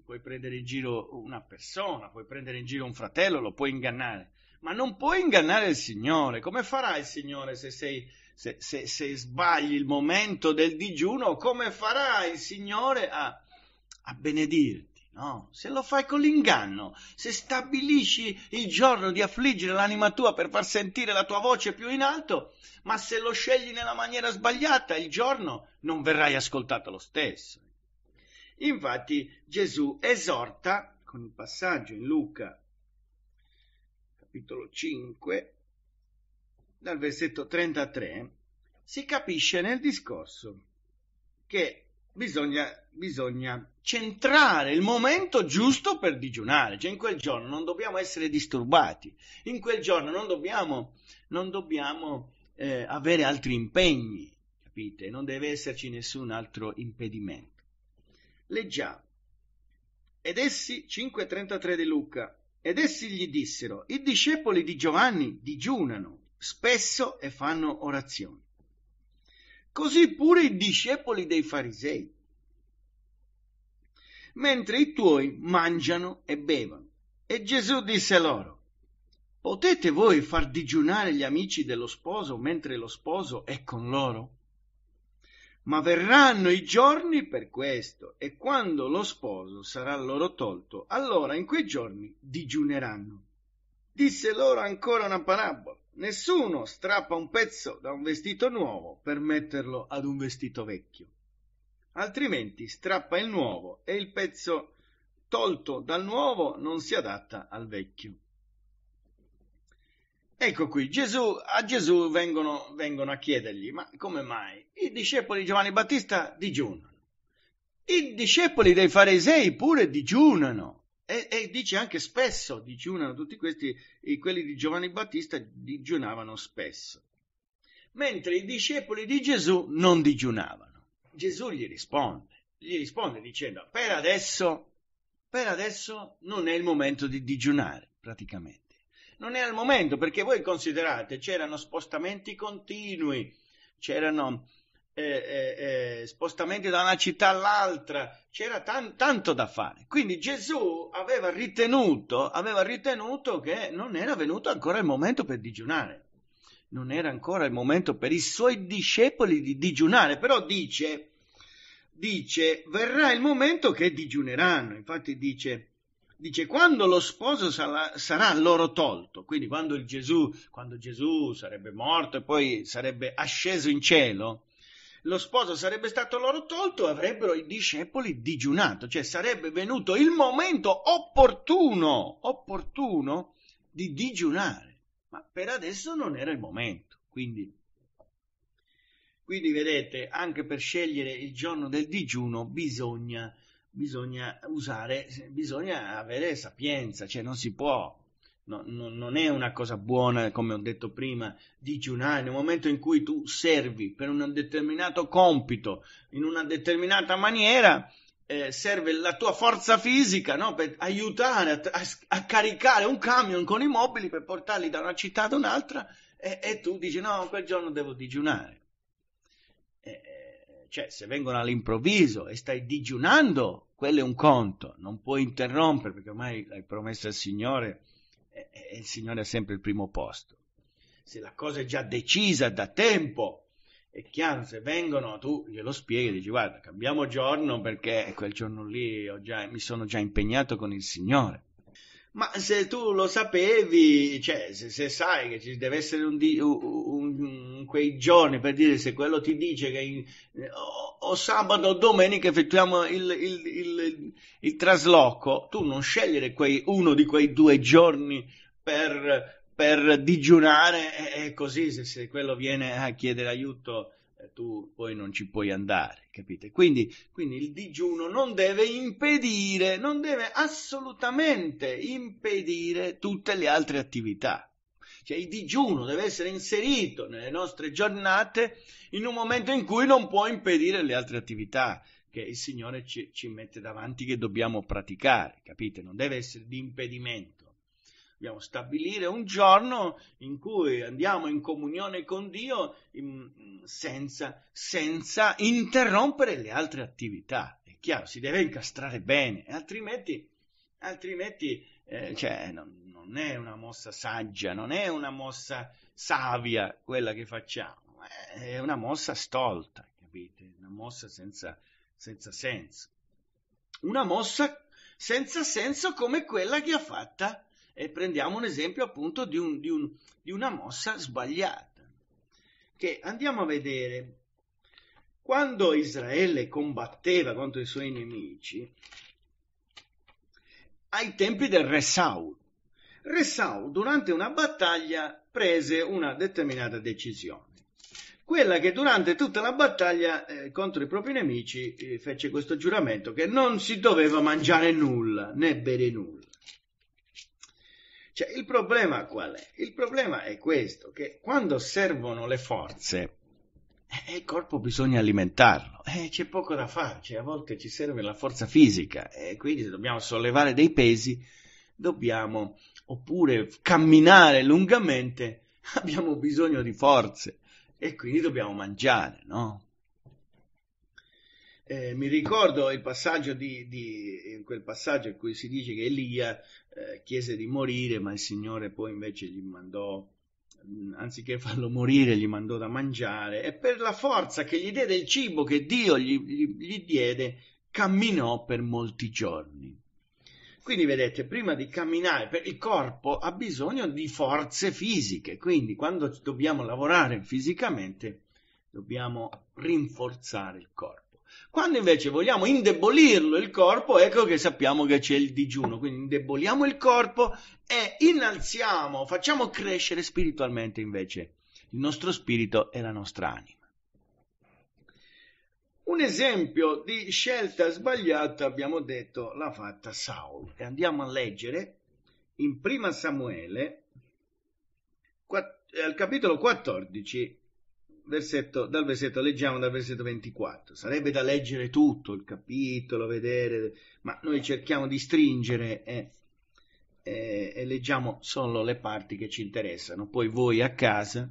puoi prendere in giro una persona, puoi prendere in giro un fratello, lo puoi ingannare, ma non puoi ingannare il Signore. Come farà il Signore se sei se, se, se, sbagli il momento del digiuno, come farà il Signore a, a benedire? No, se lo fai con l'inganno, se stabilisci il giorno di affliggere l'anima tua per far sentire la tua voce più in alto, ma se lo scegli nella maniera sbagliata, il giorno non verrai ascoltato lo stesso. Infatti Gesù esorta, con il passaggio in Luca, capitolo 5, dal versetto 33, si capisce nel discorso che bisogna, bisogna centrare il momento giusto per digiunare, cioè in quel giorno non dobbiamo essere disturbati, in quel giorno non dobbiamo, non dobbiamo eh, avere altri impegni, capite? Non deve esserci nessun altro impedimento. Leggiamo. Ed essi, 5.33 di Luca, ed essi gli dissero, i discepoli di Giovanni digiunano spesso e fanno orazioni. Così pure i discepoli dei farisei mentre i tuoi mangiano e bevono. E Gesù disse loro, potete voi far digiunare gli amici dello sposo mentre lo sposo è con loro? Ma verranno i giorni per questo, e quando lo sposo sarà loro tolto, allora in quei giorni digiuneranno. Disse loro ancora una parabola. Nessuno strappa un pezzo da un vestito nuovo per metterlo ad un vestito vecchio altrimenti strappa il nuovo e il pezzo tolto dal nuovo non si adatta al vecchio. Ecco qui, Gesù, a Gesù vengono, vengono a chiedergli, ma come mai? I discepoli di Giovanni Battista digiunano, i discepoli dei farisei pure digiunano, e, e, dice anche spesso, digiunano tutti questi, quelli di Giovanni Battista digiunavano spesso, mentre i discepoli di Gesù non digiunavano. Gesù gli risponde, gli risponde dicendo per adesso, per adesso non è il momento di digiunare praticamente. Non è il momento perché voi considerate c'erano spostamenti continui, c'erano eh, eh, eh, spostamenti da una città all'altra, c'era tan- tanto da fare. Quindi Gesù aveva ritenuto, aveva ritenuto che non era venuto ancora il momento per digiunare non era ancora il momento per i suoi discepoli di digiunare, però dice, dice, verrà il momento che digiuneranno, infatti dice, dice quando lo sposo sarà, sarà loro tolto, quindi quando Gesù, quando Gesù sarebbe morto e poi sarebbe asceso in cielo, lo sposo sarebbe stato loro tolto avrebbero i discepoli digiunato, cioè sarebbe venuto il momento opportuno, opportuno di digiunare ma per adesso non era il momento. Quindi, quindi vedete, anche per scegliere il giorno del digiuno bisogna, bisogna usare, bisogna avere sapienza, cioè non si può No, no, non è una cosa buona, come ho detto prima, digiunare nel momento in cui tu servi per un determinato compito in una determinata maniera, eh, serve la tua forza fisica no? per aiutare a, a, a, caricare un camion con i mobili per portarli da una città ad un'altra e, e tu dici no, quel giorno devo digiunare. E, eh, eh, cioè, se vengono all'improvviso e stai digiunando, quello è un conto, non puoi interrompere perché ormai l'hai promesso al Signore e, e il Signore ha sempre il primo posto. Se la cosa è già decisa da tempo, è chiaro, se vengono tu glielo spieghi, dici guarda, cambiamo giorno perché quel giorno lì già, mi sono già impegnato con il Signore. Ma se tu lo sapevi, cioè se, se sai che ci deve essere un, di, un, un, quei giorni per dire se quello ti dice che in, o, o, sabato o domenica effettuiamo il, il, il, il, trasloco, tu non scegliere quei, uno di quei due giorni per per digiunare e così se, se, quello viene a chiedere aiuto eh, tu poi non ci puoi andare, capite? Quindi, quindi il digiuno non deve impedire, non deve assolutamente impedire tutte le altre attività. Cioè il digiuno deve essere inserito nelle nostre giornate in un momento in cui non può impedire le altre attività che il Signore ci, ci mette davanti che dobbiamo praticare, capite? Non deve essere di impedimento. Dobbiamo stabilire un giorno in cui andiamo in comunione con Dio in, senza, senza interrompere le altre attività. È chiaro, si deve incastrare bene, altrimenti, altrimenti eh, cioè, non, non, è una mossa saggia, non è una mossa savia quella che facciamo, è una mossa stolta, capite? Una mossa senza, senza senso. Una mossa senza senso come quella che ha fatta e prendiamo un esempio appunto di, un, di, un, di una mossa sbagliata. Che andiamo a vedere. Quando Israele combatteva contro i suoi nemici, ai tempi del re Saul, re Saul durante una battaglia prese una determinata decisione quella che durante tutta la battaglia eh, contro i propri nemici eh, fece questo giuramento che non si doveva mangiare nulla né bere nulla. Cioè, il problema qual è? Il problema è questo, che quando servono le forze, eh, eh, il corpo bisogna alimentarlo, eh, c'è poco da fare, cioè, a volte ci serve la forza fisica e eh, quindi se dobbiamo sollevare dei pesi, dobbiamo oppure camminare lungamente, [laughs] abbiamo bisogno di forze e quindi dobbiamo mangiare, no? Eh, mi ricordo il passaggio di, di, quel passaggio in cui si dice che Elia eh, chiese di morire, ma il Signore poi invece gli mandò, mm, anziché farlo morire, gli mandò da mangiare e per la forza che gli diede il cibo che Dio gli, gli, gli diede, camminò per molti giorni. Quindi vedete, prima di camminare, il corpo ha bisogno di forze fisiche, quindi quando dobbiamo lavorare fisicamente dobbiamo rinforzare il corpo. Quando invece vogliamo indebolirlo il corpo, ecco che sappiamo che c'è il digiuno. Quindi indeboliamo il corpo e innalziamo, facciamo crescere spiritualmente invece il nostro spirito e la nostra anima. Un esempio di scelta sbagliata, abbiamo detto, l'ha fatta Saul. E andiamo a leggere in Prima Samuele, al capitolo 14, versetto, dal versetto, leggiamo dal versetto 24, sarebbe da leggere tutto il capitolo, vedere, ma noi cerchiamo di stringere e, eh, e, eh, e leggiamo solo le parti che ci interessano, poi voi a casa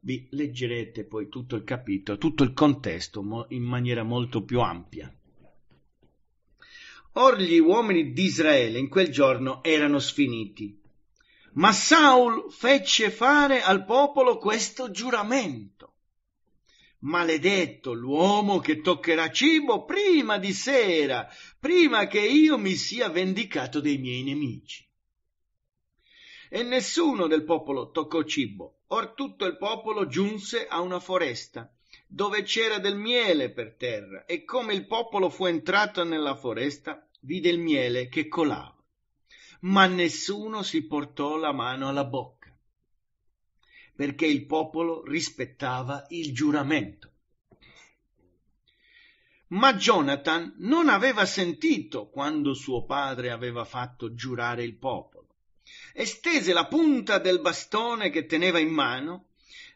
vi leggerete poi tutto il capitolo, tutto il contesto in maniera molto più ampia. Or gli uomini di Israele in quel giorno erano sfiniti. Ma Saul fece fare al popolo questo giuramento. Maledetto l'uomo che toccherà cibo prima di sera, prima che io mi sia vendicato dei miei nemici. E nessuno del popolo toccò cibo, or tutto il popolo giunse a una foresta, dove c'era del miele per terra, e come il popolo fu entrato nella foresta, vide il miele che colava, ma nessuno si portò la mano alla bocca perché il popolo rispettava il giuramento. Ma Jonathan non aveva sentito quando suo padre aveva fatto giurare il popolo e stese la punta del bastone che teneva in mano,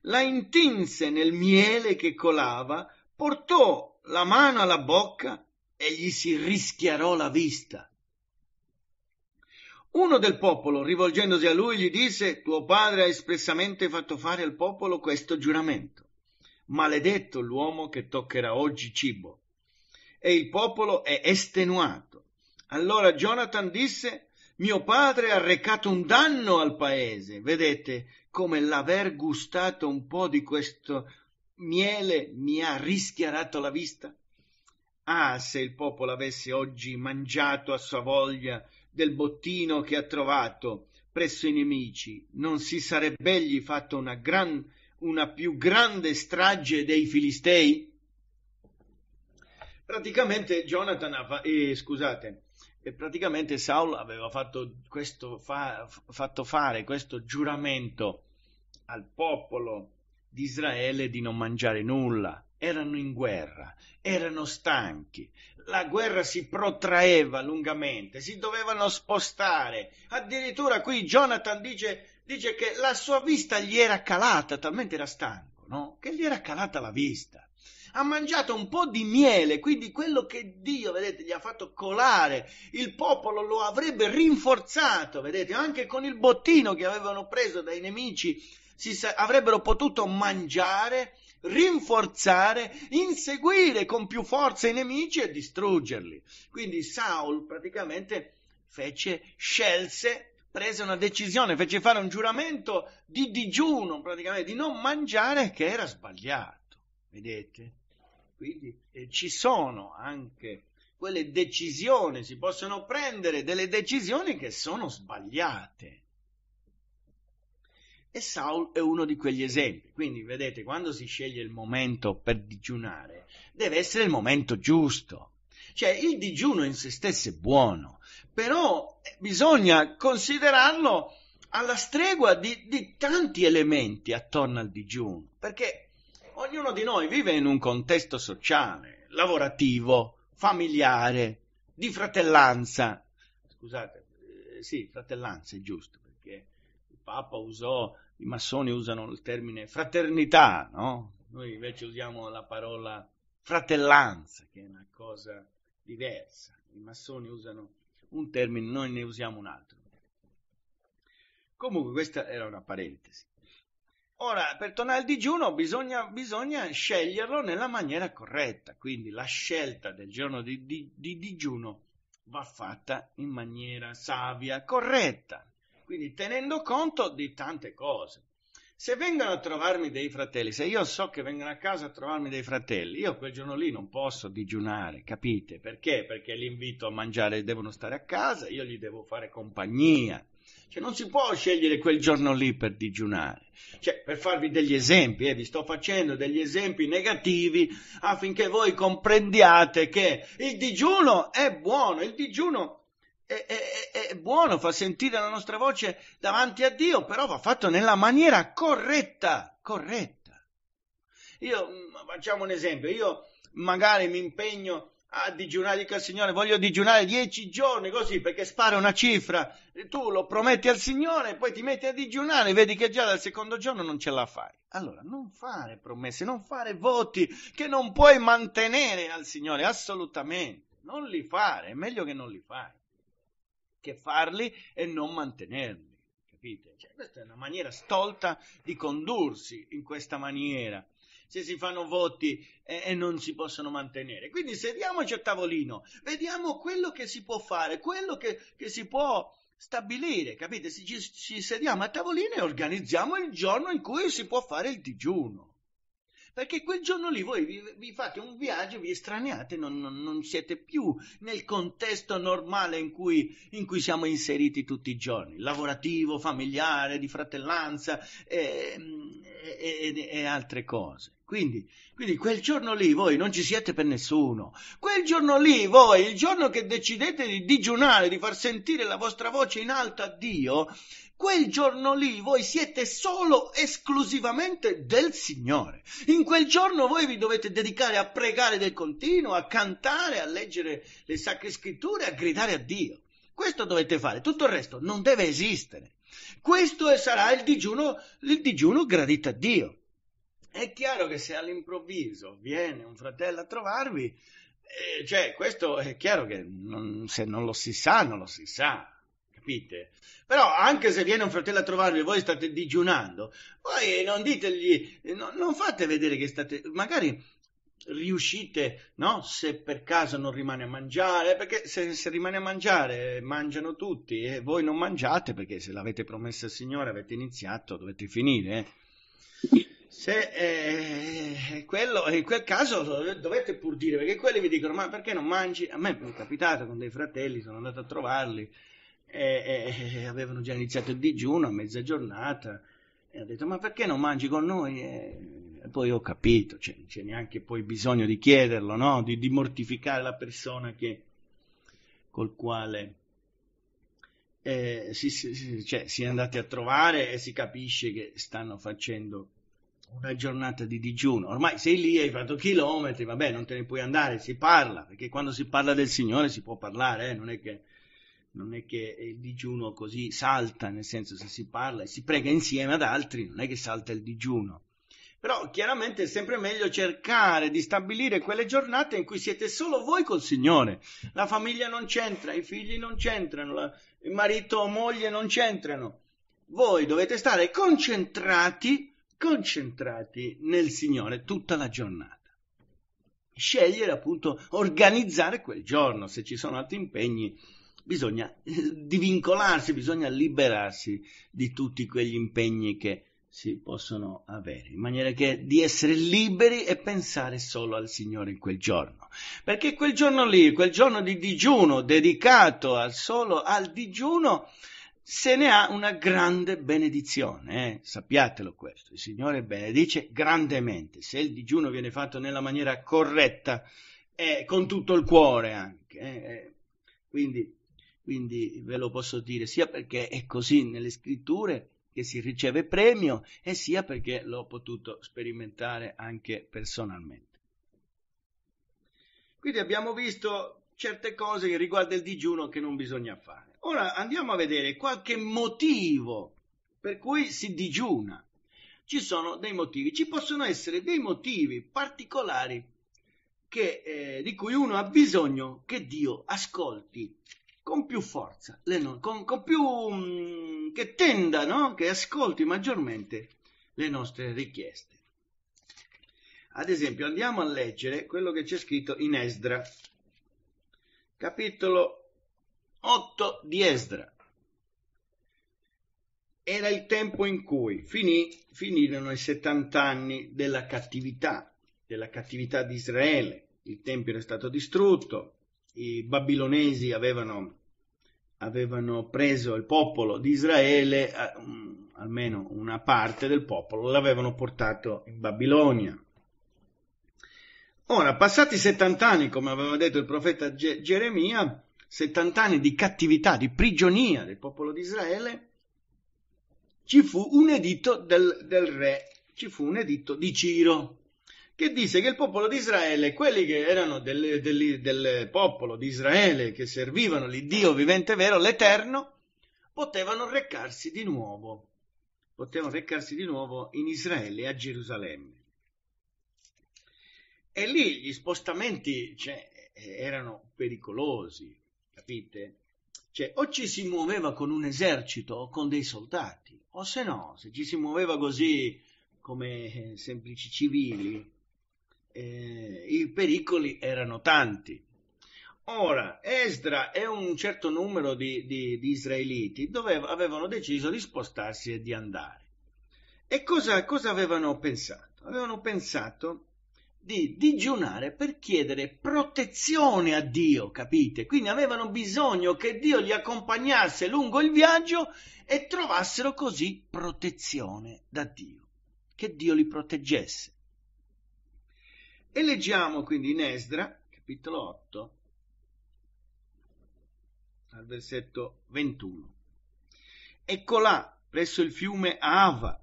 la intinse nel miele che colava, portò la mano alla bocca e gli si rischiarò la vista. Uno del popolo, rivolgendosi a lui, gli disse, tuo padre ha espressamente fatto fare al popolo questo giuramento. Maledetto l'uomo che toccherà oggi cibo. E il popolo è estenuato. Allora Jonathan disse, mio padre ha recato un danno al paese. Vedete come l'aver gustato un po' di questo miele mi ha rischiarato la vista? Ah, se il popolo avesse oggi mangiato a sua voglia del bottino che ha trovato presso i nemici, non si sarebbe egli fatto una, gran, una più grande strage dei Filistei? Praticamente Jonathan, ha, eh, scusate, e praticamente Saul aveva fatto, questo, fa, fatto, fare questo giuramento al popolo di Israele di non mangiare nulla, erano in guerra, erano stanchi, la guerra si protraeva lungamente, si dovevano spostare. Addirittura qui Jonathan dice, dice che la sua vista gli era calata, talmente era stanco, no? Che gli era calata la vista ha mangiato un po' di miele, quindi quello che Dio, vedete, gli ha fatto colare, il popolo lo avrebbe rinforzato, vedete, anche con il bottino che avevano preso dai nemici, si sa- avrebbero potuto mangiare rinforzare, inseguire con più forza i nemici e distruggerli. Quindi Saul praticamente fece, scelse, prese una decisione, fece fare un giuramento di digiuno, praticamente di non mangiare, che era sbagliato. Vedete? Quindi eh, ci sono anche quelle decisioni, si possono prendere delle decisioni che sono sbagliate. E Saul è uno di quegli esempi. Quindi, vedete, quando si sceglie il momento per digiunare, deve essere il momento giusto. Cioè, il digiuno in se stesso è buono, però eh, bisogna considerarlo alla stregua di, di tanti elementi attorno al digiuno, perché ognuno di noi vive in un contesto sociale, lavorativo, familiare, di fratellanza. Scusate, eh, sì, fratellanza è giusto, perché il Papa usò i massoni usano il termine fraternità, no? Noi invece usiamo la parola fratellanza, che è una cosa diversa. I massoni usano un termine, noi ne usiamo un altro. Comunque questa era una parentesi. Ora, per tornare al digiuno bisogna, bisogna sceglierlo nella maniera corretta, quindi la scelta del giorno di, di, di digiuno va fatta in maniera savia, corretta, quindi tenendo conto di tante cose. Se vengono a trovarmi dei fratelli, se io so che vengono a casa a trovarmi dei fratelli, io quel giorno lì non posso digiunare, capite? Perché? Perché li invito a mangiare, devono stare a casa, io gli devo fare compagnia. Cioè non si può scegliere quel giorno lì per digiunare. Cioè, per farvi degli esempi, eh, vi sto facendo degli esempi negativi affinché voi comprendiate che il digiuno è buono, il digiuno è, è, è, buono, fa sentire la nostra voce davanti a Dio, però va fatto nella maniera corretta, corretta. Io, mm, facciamo un esempio, io magari mi impegno a digiunare, dico al Signore, voglio digiunare dieci giorni così perché spara una cifra, e tu lo prometti al Signore, poi ti metti a digiunare, e vedi che già dal secondo giorno non ce la fai. Allora, non fare promesse, non fare voti che non puoi mantenere al Signore, assolutamente. Non li fare, è meglio che non li fai che farli e non mantenerli. Capite? Cioè, questa è una maniera stolta di condursi in questa maniera. Se si fanno voti e, e non si possono mantenere. Quindi sediamoci a tavolino, vediamo quello che si può fare, quello che, che si può stabilire, capite? Ci, ci sediamo a tavolino e organizziamo il giorno in cui si può fare il digiuno perché quel giorno lì voi vi, vi fate un viaggio, vi estraneate, non, non, non, siete più nel contesto normale in cui, in cui, siamo inseriti tutti i giorni, lavorativo, familiare, di fratellanza e, e, e altre cose. Quindi, quindi, quel giorno lì voi non ci siete per nessuno. Quel giorno lì voi, il giorno che decidete di digiunare, di far sentire la vostra voce in alto a Dio, Quel giorno lì voi siete solo esclusivamente del Signore. In quel giorno voi vi dovete dedicare a pregare del continuo, a cantare, a leggere le sacre scritture, a gridare a Dio. Questo dovete fare, tutto il resto non deve esistere. Questo sarà il digiuno, il digiuno gradito a Dio. È chiaro che se all'improvviso viene un fratello a trovarvi, eh, cioè questo è chiaro che non, se non lo si sa, non lo si sa capite? Però anche se viene un fratello a trovarvi e voi state digiunando, poi non ditegli, no, non fate vedere che state, magari riuscite, no? Se per caso non rimane a mangiare, perché se, se, rimane a mangiare mangiano tutti e voi non mangiate perché se l'avete promesso al Signore, avete iniziato, dovete finire. Se eh, quello, in quel caso dovete pur dire, perché quelli vi dicono: Ma perché non mangi? A me è capitato con dei fratelli, sono andato a trovarli e, e, avevano già iniziato il digiuno a mezza giornata e ho detto ma perché non mangi con noi? E, e poi ho capito, cioè, non c'è neanche poi bisogno di chiederlo, no? di, di mortificare la persona che, col quale eh, si, si, cioè, si è andati a trovare e si capisce che stanno facendo una giornata di digiuno. Ormai sei lì, hai fatto chilometri, vabbè, non te ne puoi andare, si parla, perché quando si parla del Signore si può parlare, eh? non è che non è che eh, il digiuno così salta, nel senso se si parla e si prega insieme ad altri, non è che salta il digiuno. Però chiaramente è sempre meglio cercare di stabilire quelle giornate in cui siete solo voi col Signore. La famiglia non c'entra, i figli non c'entrano, la, il marito o moglie non c'entrano. Voi dovete stare concentrati, concentrati nel Signore tutta la giornata. Scegliere appunto, organizzare quel giorno, se ci sono altri impegni, bisogna eh, divincolarsi, bisogna liberarsi di tutti quegli impegni che si possono avere, in maniera che di essere liberi e pensare solo al Signore in quel giorno. Perché quel giorno lì, quel giorno di digiuno dedicato al solo al digiuno, se ne ha una grande benedizione, eh? sappiatelo questo, il Signore benedice grandemente, se il digiuno viene fatto nella maniera corretta e eh, con tutto il cuore anche. Eh? eh. Quindi quindi ve lo posso dire sia perché è così nelle scritture che si riceve premio e sia perché l'ho potuto sperimentare anche personalmente. Quindi abbiamo visto certe cose riguardo il digiuno che non bisogna fare. Ora andiamo a vedere qualche motivo per cui si digiuna. Ci sono dei motivi, ci possono essere dei motivi particolari che, eh, di cui uno ha bisogno che Dio ascolti con più forza, no- con, con, più mh, mm, che tenda, no? che ascolti maggiormente le nostre richieste. Ad esempio, andiamo a leggere quello che c'è scritto in Esdra, capitolo 8 di Esdra. Era il tempo in cui finì, finirono i 70 anni della cattività, della cattività di Israele. Il tempio era stato distrutto, i babilonesi avevano avevano preso il popolo di Israele, eh, mm, almeno una parte del popolo, l'avevano portato in Babilonia. Ora, passati 70 anni, come aveva detto il profeta Ge- Geremia, 70 anni di cattività, di prigionia del popolo di Israele, ci fu un editto del, del re, ci fu un editto di Ciro, che disse che il popolo di Israele, quelli che erano del, del, del popolo di Israele, che servivano l'Iddio vivente vero, l'Eterno, potevano recarsi di nuovo, potevano recarsi di nuovo in Israele, a Gerusalemme. E lì gli spostamenti cioè, erano pericolosi, capite? Cioè, o ci si muoveva con un esercito o con dei soldati, o se no, se ci si muoveva così come semplici civili, eh, i pericoli erano tanti. Ora, Esdra e un certo numero di, di, di israeliti doveva, avevano deciso di spostarsi e di andare. E cosa, cosa avevano pensato? Avevano pensato di digiunare per chiedere protezione a Dio, capite? Quindi avevano bisogno che Dio li accompagnasse lungo il viaggio e trovassero così protezione da Dio, che Dio li proteggesse. E leggiamo quindi in Esdra, capitolo 8, al versetto 21. Eccola, presso il fiume Ava,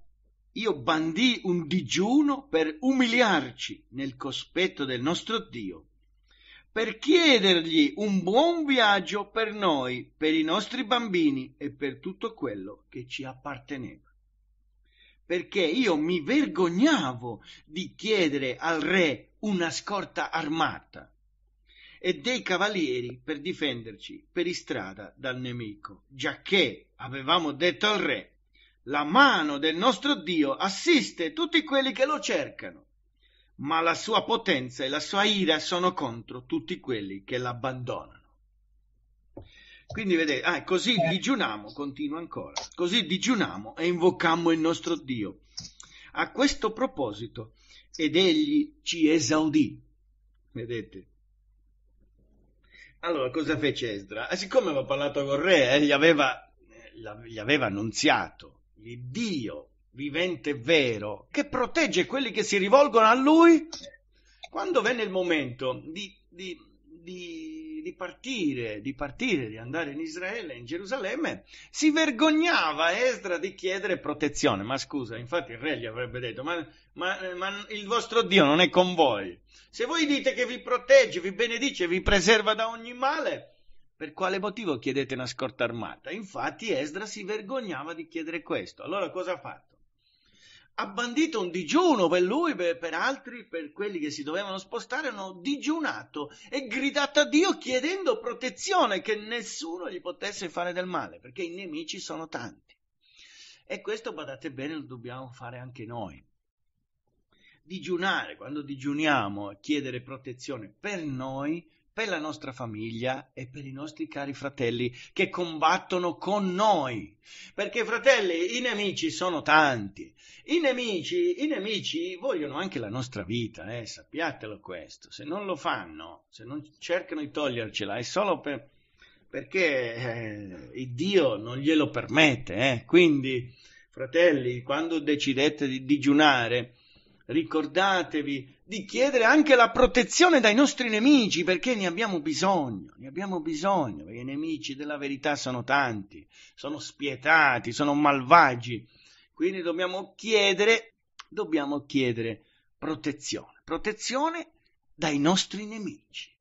io bandì un digiuno per umiliarci nel cospetto del nostro Dio, per chiedergli un buon viaggio per noi, per i nostri bambini e per tutto quello che ci apparteneva. Perché io mi vergognavo di chiedere al re una scorta armata e dei cavalieri per difenderci per istrada dal nemico, giacché avevamo detto al re, la mano del nostro Dio assiste tutti quelli che lo cercano, ma la sua potenza e la sua ira sono contro tutti quelli che l'abbandonano. Quindi vedete, ah, così digiunamo, continua ancora, così digiunamo e invocammo il nostro Dio. A questo proposito, ed egli ci esaudì. Vedete? Allora, cosa fece Esdra? Ah, siccome aveva parlato con il re, eh, gli, aveva, gli aveva annunziato l'Iddio vivente e vero, che protegge quelli che si rivolgono a lui, quando venne il momento di, di, di di, partire, di partire, di andare in Israele, in Gerusalemme, si vergognava Esdra di chiedere protezione. Ma scusa, infatti il re gli avrebbe detto, ma, ma, ma il vostro Dio non è con voi. Se voi dite che vi protegge, vi benedice, vi preserva da ogni male, per quale motivo chiedete una scorta armata? Infatti Esdra si vergognava di chiedere questo. Allora cosa ha fatto? ha bandito un digiuno per lui, per, per, altri, per quelli che si dovevano spostare, hanno digiunato e gridato a Dio chiedendo protezione, che nessuno gli potesse fare del male, perché i nemici sono tanti. E questo, badate bene, lo dobbiamo fare anche noi. Digiunare, quando digiuniamo, chiedere protezione per noi, per la nostra famiglia e per i nostri cari fratelli che combattono con noi. Perché fratelli, i nemici sono tanti. I nemici, i nemici vogliono anche la nostra vita, eh, sappiatelo questo. Se non lo fanno, se non cercano di togliercela, è solo per, perché eh, Dio non glielo permette. Eh. Quindi, fratelli, quando decidete di digiunare, ricordatevi di chiedere anche la protezione dai nostri nemici perché ne abbiamo bisogno, ne abbiamo bisogno, perché i nemici della verità sono tanti, sono spietati, sono malvagi. Quindi dobbiamo chiedere, dobbiamo chiedere protezione, protezione dai nostri nemici.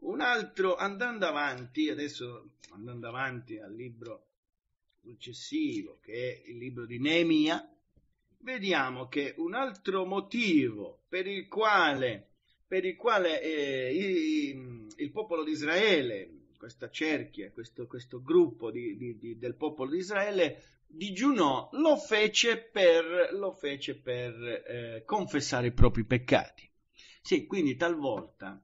Un altro, andando avanti, adesso andando avanti al libro successivo, che è il libro di Neemia, vediamo che un altro motivo per il quale, per il, quale eh, il, il, popolo di Israele, questa cerchia, questo, questo gruppo di, di, di, del popolo di Israele digiunò, lo fece per, lo fece per eh, confessare i propri peccati. Sì, quindi talvolta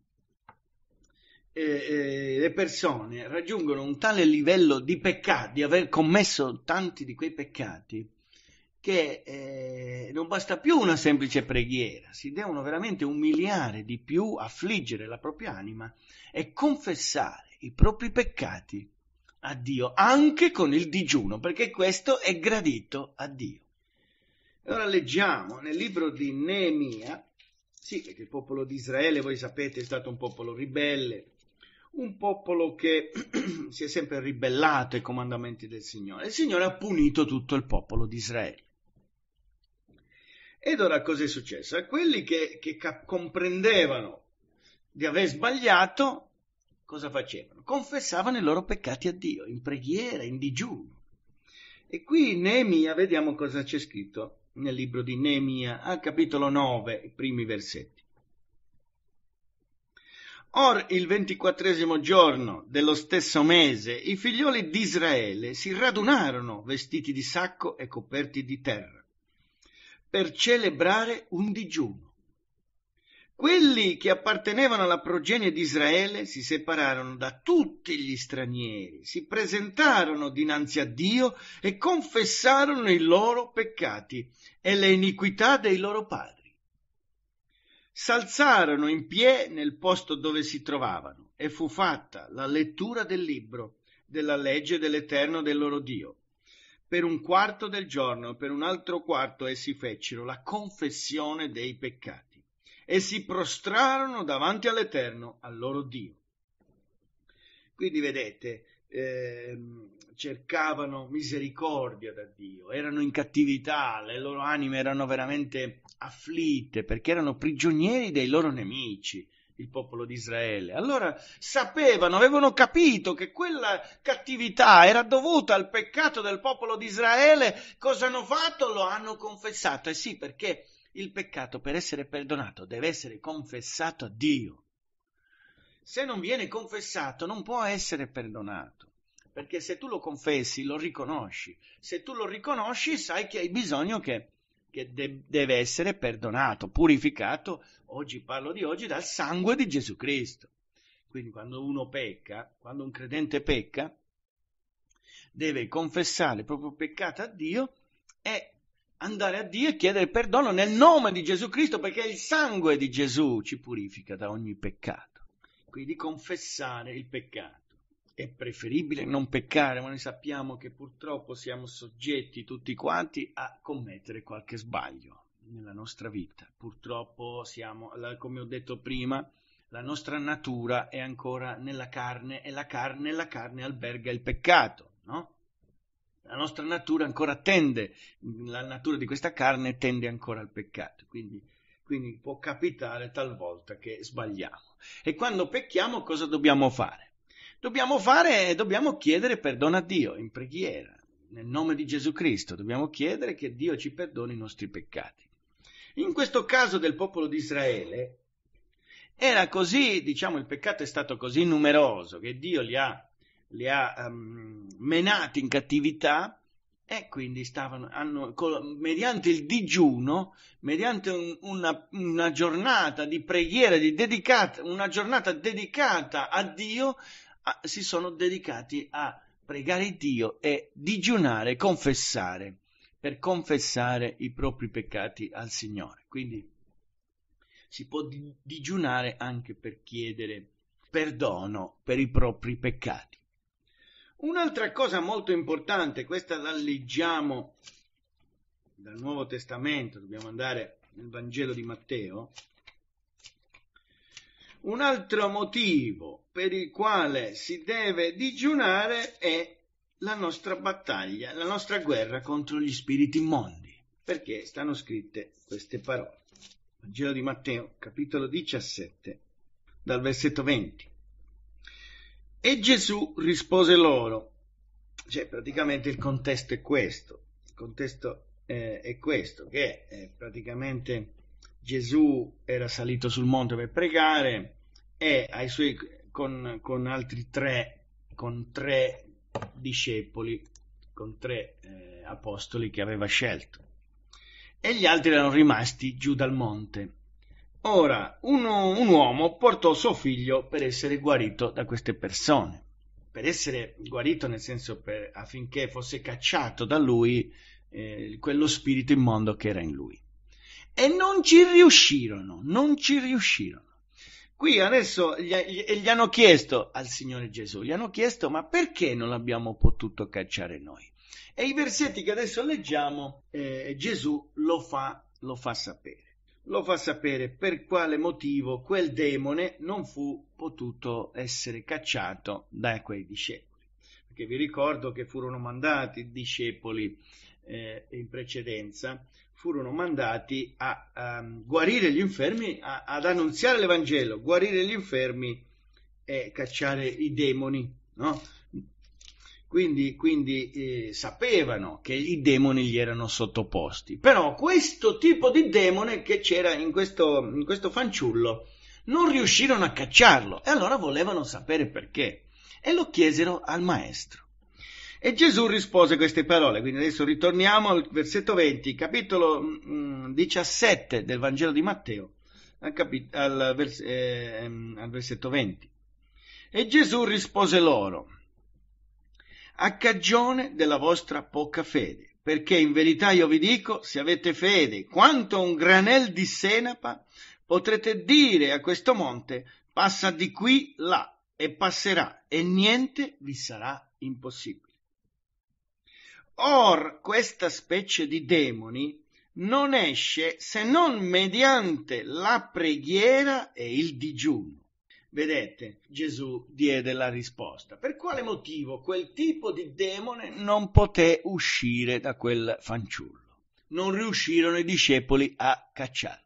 eh, eh le persone raggiungono un tale livello di peccato, di aver commesso tanti di quei peccati, che eh, non basta più una semplice preghiera, si devono veramente umiliare di più, affliggere la propria anima e confessare i propri peccati a Dio, anche con il digiuno, perché questo è gradito a Dio. E ora leggiamo nel libro di Neemia, sì, perché il popolo di Israele, voi sapete, è stato un popolo ribelle, un popolo che [clears throat] si è sempre ribellato ai comandamenti del Signore. Il Signore ha punito tutto il popolo di Israele. Ed ora cosa è successo? A quelli che, che cap- comprendevano di aver sbagliato, cosa facevano? Confessavano i loro peccati a Dio, in preghiera, in digiuno. E qui Neemia, vediamo cosa c'è scritto nel libro di Neemia, al capitolo 9, i primi versetti. Or il ventiquattresimo giorno dello stesso mese i figlioli di Israele si radunarono vestiti di sacco e coperti di terra per celebrare un digiuno. Quelli che appartenevano alla progenie di Israele si separarono da tutti gli stranieri, si presentarono dinanzi a Dio e confessarono i loro peccati e le iniquità dei loro padri. S'alzarono in pie nel posto dove si trovavano e fu fatta la lettura del libro della legge dell'Eterno del loro Dio per un quarto del giorno e per un altro quarto essi fecero la confessione dei peccati e si prostrarono davanti all'Eterno, al loro Dio. Quindi vedete, eh, cercavano misericordia da Dio, erano in cattività, le loro anime erano veramente afflitte perché erano prigionieri dei loro nemici, il popolo di Israele. Allora sapevano, avevano capito che quella cattività era dovuta al peccato del popolo di Israele. Cosa hanno fatto? Lo hanno confessato. E eh sì, perché il peccato per essere perdonato deve essere confessato a Dio. Se non viene confessato non può essere perdonato. Perché se tu lo confessi, lo riconosci. Se tu lo riconosci, sai che hai bisogno che che de- deve essere perdonato, purificato, oggi parlo di oggi, dal sangue di Gesù Cristo. Quindi quando uno pecca, quando un credente pecca, deve confessare il proprio peccato a Dio e andare a Dio e chiedere perdono nel nome di Gesù Cristo perché il sangue di Gesù ci purifica da ogni peccato. Quindi confessare il peccato è preferibile non peccare, ma noi sappiamo che purtroppo siamo soggetti tutti quanti a commettere qualche sbaglio nella nostra vita. Purtroppo siamo, come ho detto prima, la nostra natura è ancora nella carne e la carne, la carne alberga il peccato, no? La nostra natura ancora tende, la natura di questa carne tende ancora al peccato, quindi, quindi può capitare talvolta che sbagliamo. E quando pecchiamo cosa dobbiamo fare? Dobbiamo fare, dobbiamo chiedere perdono a Dio in preghiera, nel nome di Gesù Cristo. Dobbiamo chiedere che Dio ci perdoni i nostri peccati. In questo caso del popolo di Israele, era così, diciamo, il peccato è stato così numeroso che Dio li ha, li ha um, menati in cattività e quindi stavano, hanno, mediante il digiuno, mediante un, una, una, giornata di preghiera, di dedicata, una giornata dedicata a Dio, a, si sono dedicati a pregare Dio e digiunare, confessare, per confessare i propri peccati al Signore. Quindi si può di- digiunare anche per chiedere perdono per i propri peccati. Un'altra cosa molto importante, questa la leggiamo dal Nuovo Testamento, dobbiamo andare nel Vangelo di Matteo, un altro motivo per il quale si deve digiunare è la nostra battaglia, la nostra guerra contro gli spiriti immondi, perché stanno scritte queste parole. Vangelo di Matteo, capitolo 17, dal versetto 20. E Gesù rispose loro, cioè praticamente il contesto è questo, il contesto eh, è questo, che è eh, praticamente Gesù era salito sul monte per pregare, è ai suoi, con, con altri tre, con tre discepoli, con tre eh, apostoli che aveva scelto. E gli altri erano rimasti giù dal monte. Ora, uno, un uomo portò suo figlio per essere guarito da queste persone. Per essere guarito, nel senso per, affinché fosse cacciato da lui eh, quello spirito immondo che era in lui. E non ci riuscirono, non ci riuscirono. Qui adesso gli, gli, hanno chiesto al Signore Gesù, gli hanno chiesto ma perché non l'abbiamo potuto cacciare noi? E i versetti che adesso leggiamo, eh, Gesù lo fa, lo fa sapere lo fa sapere per quale motivo quel demone non fu potuto essere cacciato da quei discepoli. Perché vi ricordo che furono mandati discepoli eh, in precedenza furono mandati a, a ehm, guarire gli infermi, a, ad annunziare l'Evangelo, guarire gli infermi e cacciare i demoni, no? Quindi, quindi eh, sapevano che i demoni gli erano sottoposti, però questo tipo di demone che c'era in questo, in questo fanciullo non riuscirono a cacciarlo e allora volevano sapere perché e lo chiesero al maestro. E Gesù rispose queste parole, quindi adesso ritorniamo al versetto 20, capitolo 17 mm, del Vangelo di Matteo, al, capi- al, vers- eh, al versetto 20. E Gesù rispose loro, a cagione della vostra poca fede, perché in verità io vi dico, se avete fede quanto un granel di senapa, potrete dire a questo monte, passa di qui là, e passerà, e niente vi sarà impossibile. Or questa specie di demoni non esce se non mediante la preghiera e il digiuno. Vedete, Gesù diede la risposta. Per quale motivo quel tipo di demone non poté uscire da quel fanciullo? Non riuscirono i discepoli a cacciarlo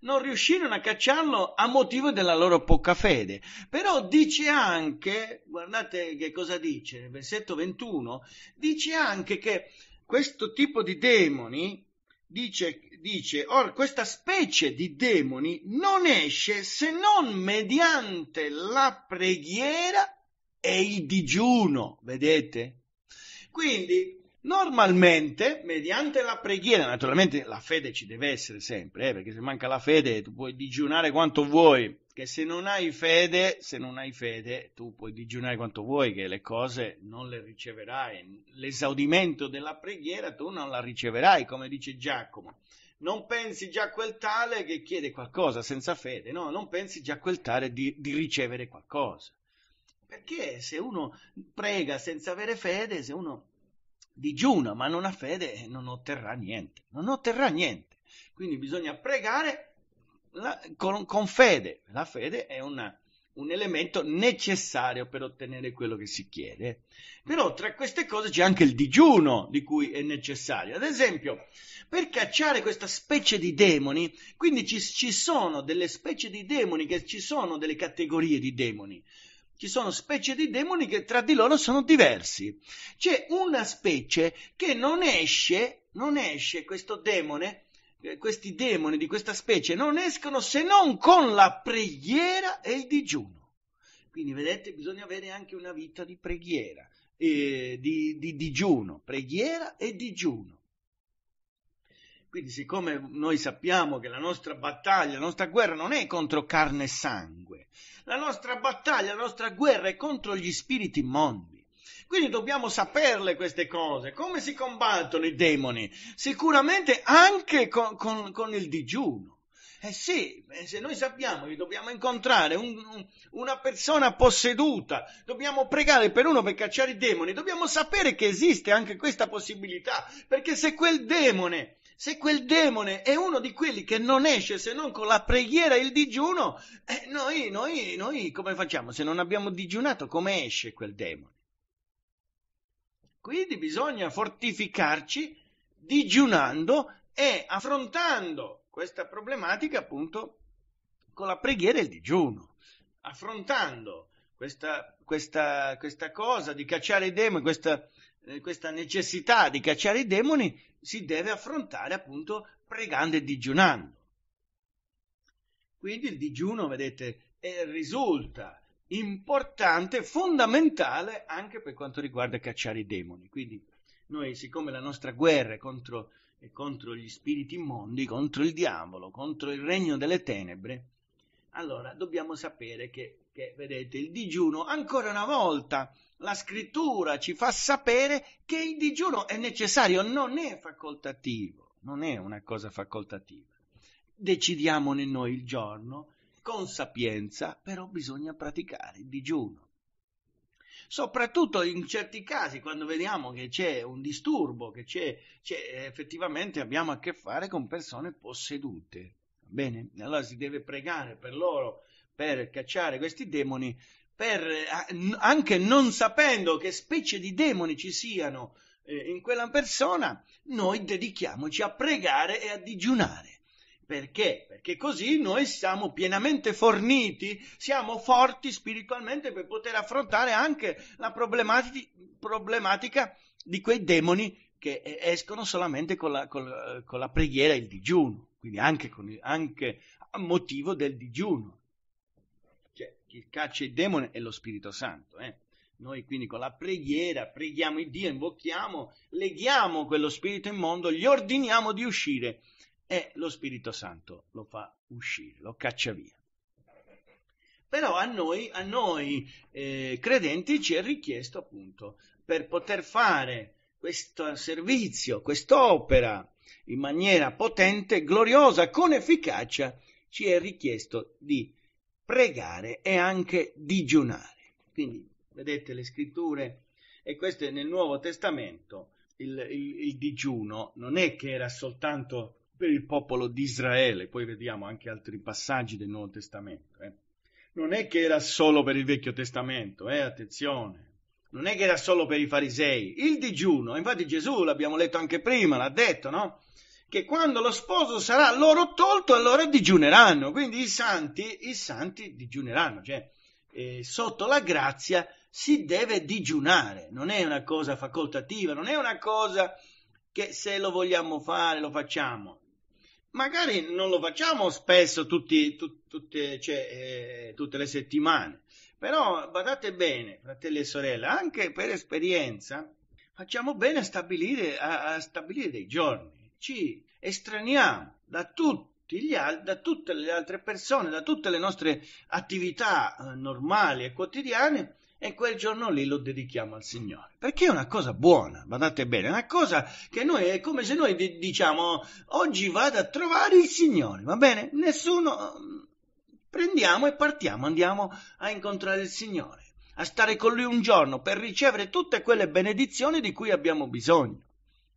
non riuscirono a cacciarlo a motivo della loro poca fede. Però dice anche, guardate che cosa dice nel versetto 21, dice anche che questo tipo di demoni, dice, dice, or questa specie di demoni non esce se non mediante la preghiera e il digiuno, vedete? Quindi Normalmente, mediante la preghiera, naturalmente la fede ci deve essere sempre, eh, perché se manca la fede tu puoi digiunare quanto vuoi, che se non hai fede, se non hai fede tu puoi digiunare quanto vuoi, che le cose non le riceverai, l'esaudimento della preghiera tu non la riceverai, come dice Giacomo. Non pensi già a quel tale che chiede qualcosa senza fede, no, non pensi già a quel tale di, di ricevere qualcosa. Perché se uno prega senza avere fede, se uno digiuna ma non ha fede e non otterrà niente, non otterrà niente. Quindi bisogna pregare la, con, con, fede. La fede è una, un elemento necessario per ottenere quello che si chiede. Però tra queste cose c'è anche il digiuno di cui è necessario. Ad esempio, per cacciare questa specie di demoni, quindi ci, ci sono delle specie di demoni, che ci sono delle categorie di demoni ci sono specie di demoni che tra di loro sono diversi. C'è una specie che non esce, non esce questo demone, eh, questi demoni di questa specie non escono se non con la preghiera e il digiuno. Quindi vedete, bisogna avere anche una vita di preghiera, eh, di, di digiuno, preghiera e digiuno. Quindi siccome noi sappiamo che la nostra battaglia, la nostra guerra non è contro carne e sangue, la nostra battaglia, la nostra guerra è contro gli spiriti immondi. Quindi dobbiamo saperle queste cose. Come si combattono i demoni? Sicuramente anche con, con, con il digiuno. Eh sì, eh, se noi sappiamo che dobbiamo incontrare un, una persona posseduta, dobbiamo pregare per uno per cacciare i demoni, dobbiamo sapere che esiste anche questa possibilità, perché se quel demone se quel demone è uno di quelli che non esce se non con la preghiera e il digiuno, eh, noi, noi, noi come facciamo? Se non abbiamo digiunato, come esce quel demone? Quindi bisogna fortificarci digiunando e affrontando questa problematica appunto con la preghiera e il digiuno, affrontando questa, questa, questa cosa di cacciare i demoni, questa, eh, questa necessità di cacciare i demoni si deve affrontare appunto pregando e digiunando. Quindi il digiuno, vedete, risulta importante, fondamentale anche per quanto riguarda cacciare i demoni. Quindi noi, siccome la nostra guerra è contro, è contro gli spiriti immondi, contro il diavolo, contro il regno delle tenebre, allora dobbiamo sapere che, che vedete, il digiuno ancora una volta la scrittura ci fa sapere che il digiuno è necessario, non è facoltativo, non è una cosa facoltativa. Decidiamone noi il giorno con sapienza, però bisogna praticare il digiuno. Soprattutto in certi casi, quando vediamo che c'è un disturbo, che c'è, c'è effettivamente abbiamo a che fare con persone possedute. Bene, allora si deve pregare per loro per cacciare questi demoni per, eh, anche non sapendo che specie di demoni ci siano eh, in quella persona, noi dedichiamoci a pregare e a digiunare. Perché? Perché così noi siamo pienamente forniti, siamo forti spiritualmente per poter affrontare anche la problemati- problematica di quei demoni che eh, escono solamente con la, con con la preghiera e il digiuno, quindi anche, con, anche a motivo del digiuno che caccia il demone è lo Spirito Santo. Eh? Noi quindi con la preghiera preghiamo il Dio, invochiamo, leghiamo quello spirito immondo, gli ordiniamo di uscire e lo Spirito Santo lo fa uscire, lo caccia via. Però a noi, a noi eh, credenti ci è richiesto appunto per poter fare questo servizio, quest'opera in maniera potente, gloriosa, con efficacia, ci è richiesto di pregare e anche digiunare. Quindi vedete le scritture e questo è nel Nuovo Testamento il, il, il digiuno non è che era soltanto per il popolo di Israele, poi vediamo anche altri passaggi del Nuovo Testamento. Eh. Non è che era solo per il Vecchio Testamento, eh, attenzione, non è che era solo per i farisei, il digiuno, infatti Gesù l'abbiamo letto anche prima, l'ha detto, no? che quando lo sposo sarà loro tolto, allora digiuneranno. Quindi i santi, i santi digiuneranno, cioè eh, sotto la grazia si deve digiunare, non è una cosa facoltativa, non è una cosa che se lo vogliamo fare lo facciamo. Magari non lo facciamo spesso tutti, tu, tutte, cioè, eh, tutte le settimane, però badate bene, fratelli e sorelle, anche per esperienza facciamo bene a stabilire, a, a stabilire dei giorni ci estraniamo da tutti gli altri, da tutte le altre persone, da tutte le nostre attività eh, normali e quotidiane e quel giorno lì lo dedichiamo al Signore. Perché è una cosa buona, guardate bene, è una cosa che noi è come se noi diciamo oggi vado a trovare il Signore, va bene? Nessuno mm, prendiamo e partiamo, andiamo a incontrare il Signore, a stare con Lui un giorno per ricevere tutte quelle benedizioni di cui abbiamo bisogno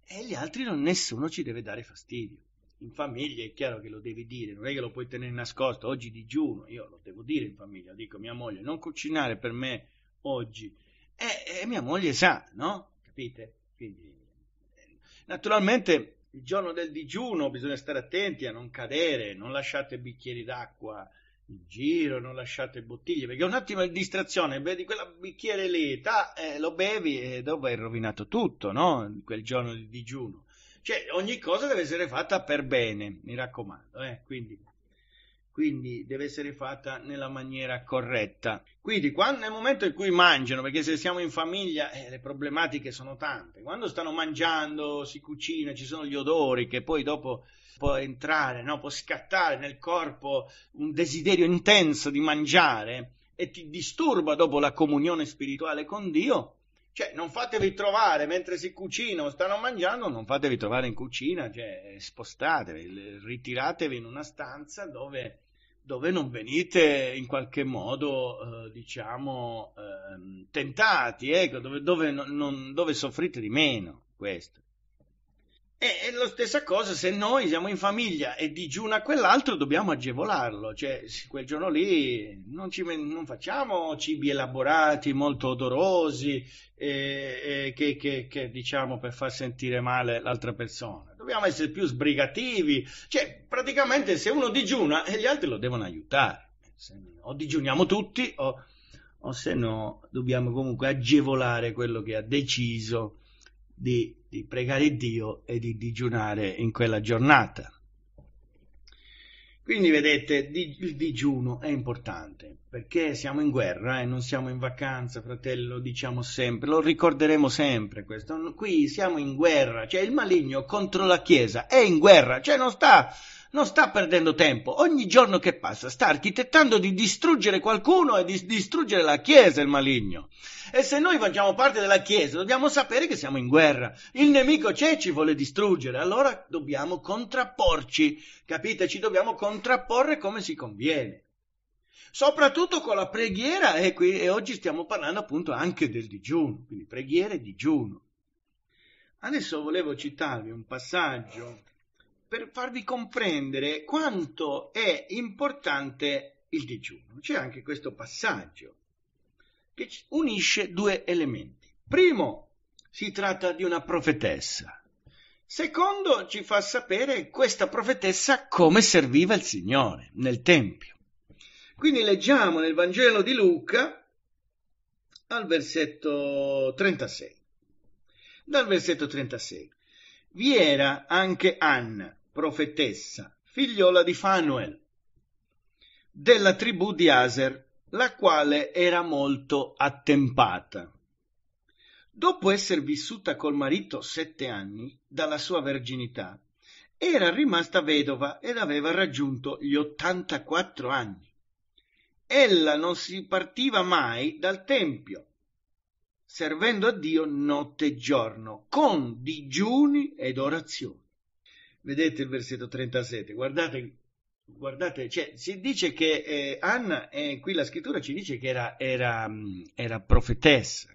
e gli altri non, nessuno ci deve dare fastidio. In famiglia è chiaro che lo devi dire, non è che lo puoi tenere nascosto. Oggi digiuno, io lo devo dire in famiglia, dico a mia moglie, non cucinare per me oggi. E, e mia moglie sa, no? Capite? Quindi, naturalmente il giorno del digiuno bisogna stare attenti a non cadere, non lasciate bicchieri d'acqua in giro, non lasciate bottiglie, perché un attimo è distrazione, vedi quella bicchiere leta, eh, lo bevi e dopo hai rovinato tutto, no? Quel giorno di digiuno. Cioè, ogni cosa deve essere fatta per bene, mi raccomando, eh? quindi, quindi, deve essere fatta nella maniera corretta. Quindi, quando, nel momento in cui mangiano, perché se siamo in famiglia eh, le problematiche sono tante, quando stanno mangiando, si cucina, ci sono gli odori che poi dopo può entrare, no? può scattare nel corpo un desiderio intenso di mangiare e ti disturba dopo la comunione spirituale con Dio, cioè non fatevi trovare mentre si cucina o stanno mangiando, non fatevi trovare in cucina, cioè, spostatevi, ritiratevi in una stanza dove, dove non venite in qualche modo, eh, diciamo, eh, tentati, ecco, dove, dove, non, dove soffrite di meno questo. E la stessa cosa se noi siamo in famiglia e digiuna quell'altro, dobbiamo agevolarlo, cioè quel giorno lì non, ci, non facciamo cibi elaborati, molto odorosi, eh, eh, che, che, che, diciamo per far sentire male l'altra persona. Dobbiamo essere più sbrigativi, cioè praticamente se uno digiuna eh, gli altri lo devono aiutare, o digiuniamo tutti o, o se no dobbiamo comunque agevolare quello che ha deciso di, di pregare Dio e di digiunare in quella giornata. Quindi vedete, il digiuno è importante perché siamo in guerra e eh, non siamo in vacanza, fratello, lo diciamo sempre, lo ricorderemo sempre questo. Qui siamo in guerra, cioè il maligno contro la Chiesa è in guerra, cioè non sta non sta perdendo tempo, ogni giorno che passa sta architettando di distruggere qualcuno e di distruggere la Chiesa, il maligno. E se noi facciamo parte della Chiesa dobbiamo sapere che siamo in guerra, il nemico c'è e ci vuole distruggere, allora dobbiamo contrapporci, capite? Ci dobbiamo contrapporre come si conviene. Soprattutto con la preghiera e, qui, e oggi stiamo parlando appunto anche del digiuno, quindi preghiera e digiuno. Adesso volevo citarvi un passaggio per farvi comprendere quanto è importante il digiuno. C'è anche questo passaggio che unisce due elementi. Primo, si tratta di una profetessa. Secondo, ci fa sapere questa profetessa come serviva il Signore nel Tempio. Quindi leggiamo nel Vangelo di Luca al versetto 36. Dal versetto 36 vi era anche Anna, profetessa, figliola di Fanuel, della tribù di Aser, la quale era molto attempata. Dopo esser vissuta col marito sette anni dalla sua verginità, era rimasta vedova ed aveva raggiunto gli 84 anni. Ella non si partiva mai dal tempio, servendo a Dio notte e giorno, con digiuni ed orazioni. Vedete il versetto 37, guardate, guardate cioè, si dice che eh, Anna, eh, qui la scrittura ci dice che era, era, mm, era profetessa,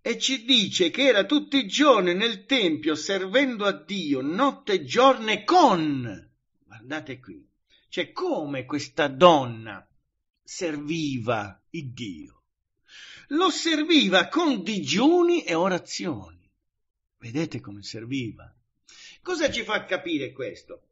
e ci dice che era tutti i giorni nel Tempio servendo a Dio, notte e giorno con, guardate qui, cioè come questa donna serviva il Dio. Lo serviva con digiuni e orazioni. Vedete come serviva. Cosa ci fa capire questo?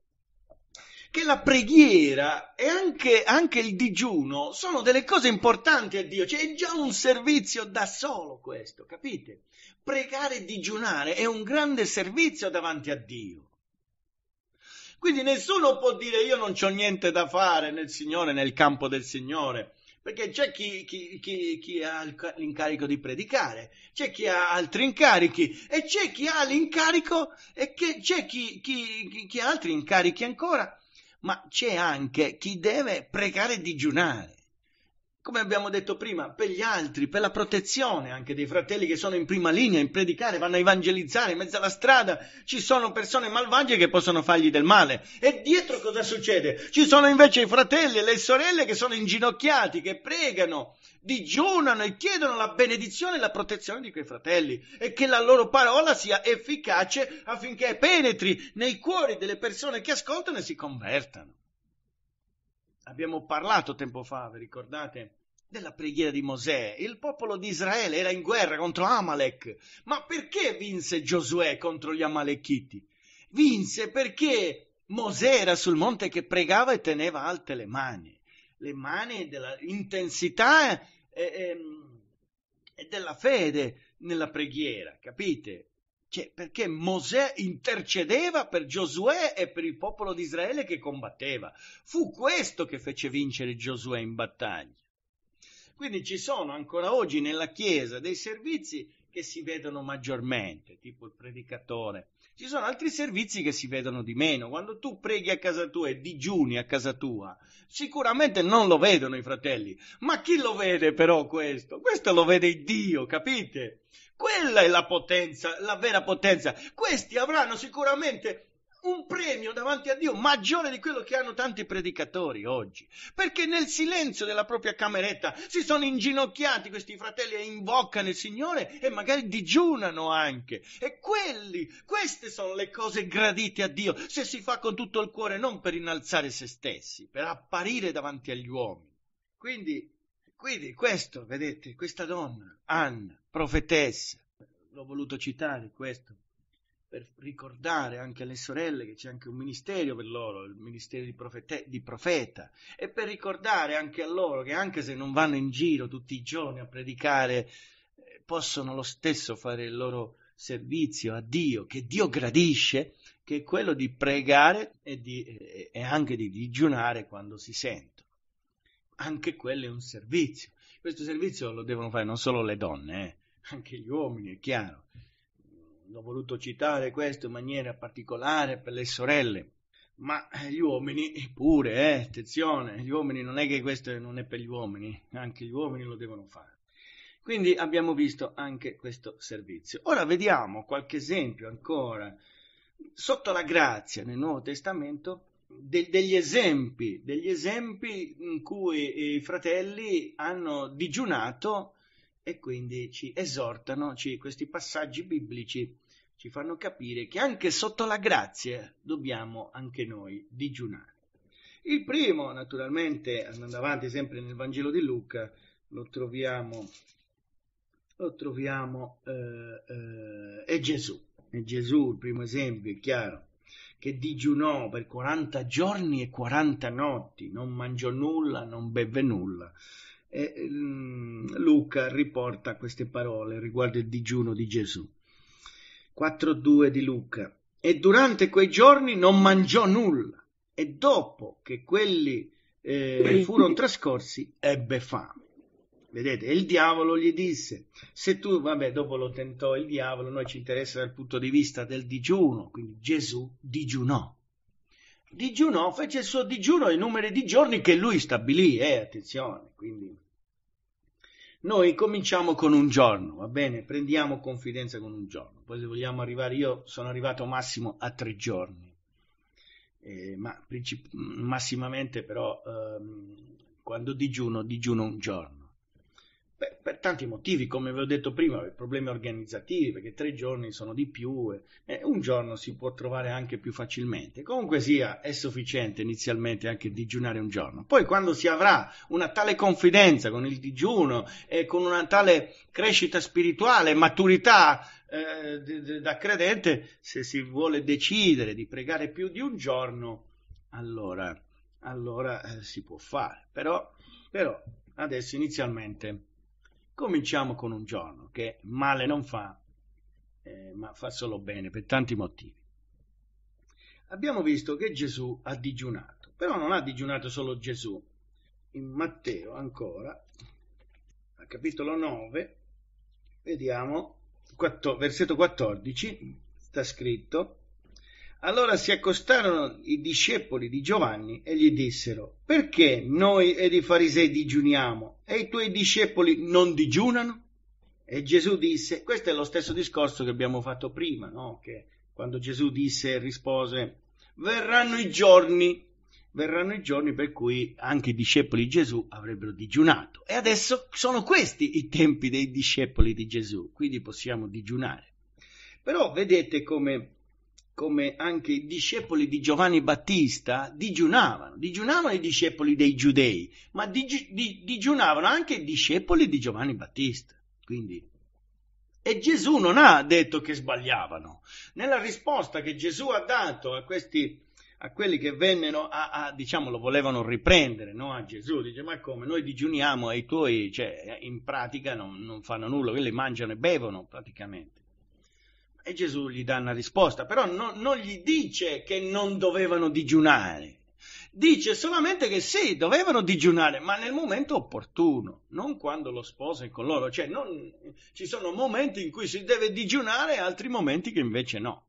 Che la preghiera e anche, anche il digiuno sono delle cose importanti a Dio, cioè è già un servizio da solo questo, capite? Pregare e digiunare è un grande servizio davanti a Dio. Quindi nessuno può dire io non ho niente da fare nel Signore, nel campo del Signore, perché c'è chi, chi, chi, chi ha l'incarico di predicare, c'è chi ha altri incarichi e c'è chi ha l'incarico e c'è chi ha altri incarichi ancora, ma c'è anche chi deve pregare e digiunare come abbiamo detto prima, per gli altri, per la protezione anche dei fratelli che sono in prima linea, in predicare, vanno a evangelizzare in mezzo alla strada, ci sono persone malvagie che possono fargli del male. E dietro cosa succede? Ci sono invece i fratelli e le sorelle che sono inginocchiati, che pregano, digiunano e chiedono la benedizione e la protezione di quei fratelli e che la loro parola sia efficace affinché penetri nei cuori delle persone che ascoltano e si convertano. Abbiamo parlato tempo fa, vi ricordate, della preghiera di Mosè. Il popolo di Israele era in guerra contro Amalek. Ma perché vinse Giosuè contro gli Amalechiti? Vinse perché Mosè era sul monte che pregava e teneva alte le mani, le mani dell'intensità e, eh, e, ehm, e della fede nella preghiera, capite? Cioè, perché Mosè intercedeva per Giosuè e per il popolo di Israele che combatteva. Fu questo che fece vincere Giosuè in battaglia. Quindi ci sono ancora oggi nella Chiesa dei servizi che si vedono maggiormente, tipo il predicatore. Ci sono altri servizi che si vedono di meno. Quando tu preghi a casa tua e digiuni a casa tua, sicuramente non lo vedono i fratelli. Ma chi lo vede però questo? Questo lo vede il Dio, capite? Quella è la potenza, la vera potenza. Questi avranno sicuramente un premio davanti a Dio maggiore di quello che hanno tanti predicatori oggi, perché nel silenzio della propria cameretta si sono inginocchiati questi fratelli e invocano il Signore e magari digiunano anche. E quelli, queste sono le cose gradite a Dio, se si fa con tutto il cuore, non per innalzare se stessi, per apparire davanti agli uomini. Quindi, quindi questo, vedete, questa donna, Anna, profetessa, l'ho voluto citare questo per ricordare anche alle sorelle che c'è anche un ministero per loro, il ministero di, profete, di, profeta, e per ricordare anche a loro che anche se non vanno in giro tutti i giorni a predicare, eh, possono lo stesso fare il loro servizio a Dio, che Dio gradisce, che è quello di pregare e, di, e anche di digiunare quando si sentono. Anche quello è un servizio. Questo servizio lo devono fare non solo le donne, eh, anche gli uomini, è chiaro l'ho voluto citare questo in maniera particolare per le sorelle, ma eh, gli uomini pure, eh, attenzione, gli uomini non è che questo non è per gli uomini, anche gli uomini lo devono fare. Quindi abbiamo visto anche questo servizio. Ora vediamo qualche esempio ancora sotto la grazia nel Nuovo Testamento de- degli esempi, degli esempi in cui i fratelli hanno digiunato e quindi ci esortano, ci, questi passaggi biblici ci fanno capire che anche sotto la grazia dobbiamo anche noi digiunare. Il primo, naturalmente, andando avanti sempre nel Vangelo di Luca, lo troviamo, lo troviamo eh, eh, è Gesù. È Gesù il primo esempio, è chiaro, che digiunò per 40 giorni e 40 notti, non mangiò nulla, non beve nulla e mm, Luca riporta queste parole riguardo il digiuno di Gesù. 4.2 di Luca. E durante quei giorni non mangiò nulla e dopo che quelli eh, furono trascorsi ebbe fame. Vedete, il diavolo gli disse, se tu, vabbè, dopo lo tentò il diavolo, noi ci interessa dal punto di vista del digiuno, quindi Gesù digiunò digiunò, fece il suo digiuno il numero di giorni che lui stabilì, eh, attenzione, quindi noi cominciamo con un giorno, va bene? Prendiamo confidenza con un giorno, poi se vogliamo arrivare, io sono arrivato massimo a tre giorni, eh, ma princip- mm, massimamente però ehm, quando digiuno, digiuno un giorno. Beh, per tanti motivi, come vi ho detto prima, per problemi organizzativi, perché tre giorni sono di più, e, eh, un giorno si può trovare anche più facilmente. Comunque sia, è sufficiente inizialmente anche digiunare un giorno. Poi quando si avrà una tale confidenza con il digiuno e con una tale crescita spirituale, maturità eh, da credente, se si vuole decidere di pregare più di un giorno, allora, allora eh, si può fare. Però, però adesso inizialmente Cominciamo con un giorno che male non fa, eh, ma fa solo bene per tanti motivi. Abbiamo visto che Gesù ha digiunato, però non ha digiunato solo Gesù. In Matteo ancora, al capitolo 9, vediamo, versetto 14, sta scritto, allora si accostarono i discepoli di Giovanni e gli dissero, perché noi ed i farisei digiuniamo e i tuoi discepoli non digiunano? E Gesù disse, questo è lo stesso discorso che abbiamo fatto prima, no? che quando Gesù disse e rispose, verranno i giorni, verranno i giorni per cui anche i discepoli di Gesù avrebbero digiunato. E adesso sono questi i tempi dei discepoli di Gesù, quindi possiamo digiunare. Però vedete come come anche i discepoli di Giovanni Battista digiunavano, digiunavano i discepoli dei giudei, ma dig, dig, digiunavano anche i discepoli di Giovanni Battista. Quindi, e Gesù non ha detto che sbagliavano. Nella risposta che Gesù ha dato a questi a quelli che vennero a, a, diciamo, lo volevano riprendere no? a Gesù, dice: Ma come noi digiuniamo ai tuoi, cioè in pratica non, non fanno nulla, quelli mangiano e bevono praticamente. E Gesù gli dà una risposta, però no, non gli dice che non dovevano digiunare, dice solamente che sì, dovevano digiunare, ma nel momento opportuno, non quando lo sposa è con loro, cioè non, ci sono momenti in cui si deve digiunare e altri momenti che invece no.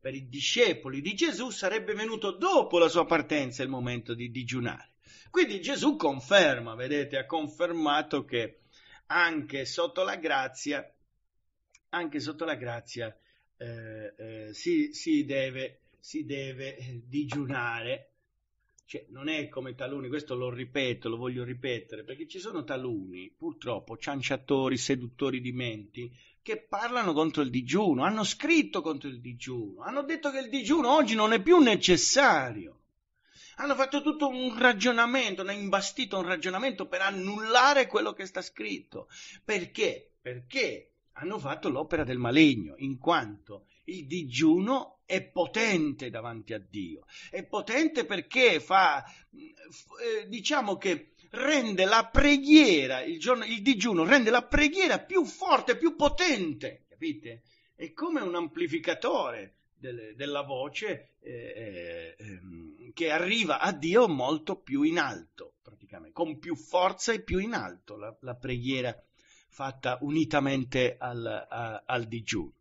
Per i discepoli di Gesù sarebbe venuto dopo la sua partenza il momento di digiunare. Quindi Gesù conferma, vedete, ha confermato che anche sotto la grazia anche sotto la grazia eh, eh, si, si, deve, si deve eh, digiunare. Cioè, non è come taluni, questo lo ripeto, lo voglio ripetere, perché ci sono taluni, purtroppo, cianciatori, seduttori di menti, che parlano contro il digiuno, hanno scritto contro il digiuno, hanno detto che il digiuno oggi non è più necessario. Hanno fatto tutto un ragionamento, hanno imbastito un ragionamento per annullare quello che sta scritto. Perché? Perché hanno fatto l'opera del maligno, in quanto il digiuno è potente davanti a Dio, è potente perché fa, eh, diciamo che rende la preghiera, il, giorno, il digiuno rende la preghiera più forte, più potente, capite? È come un amplificatore del, della voce eh, eh, ehm, che arriva a Dio molto più in alto, praticamente, con più forza e più in alto la, la preghiera fatta unitamente al, a, al digiuno.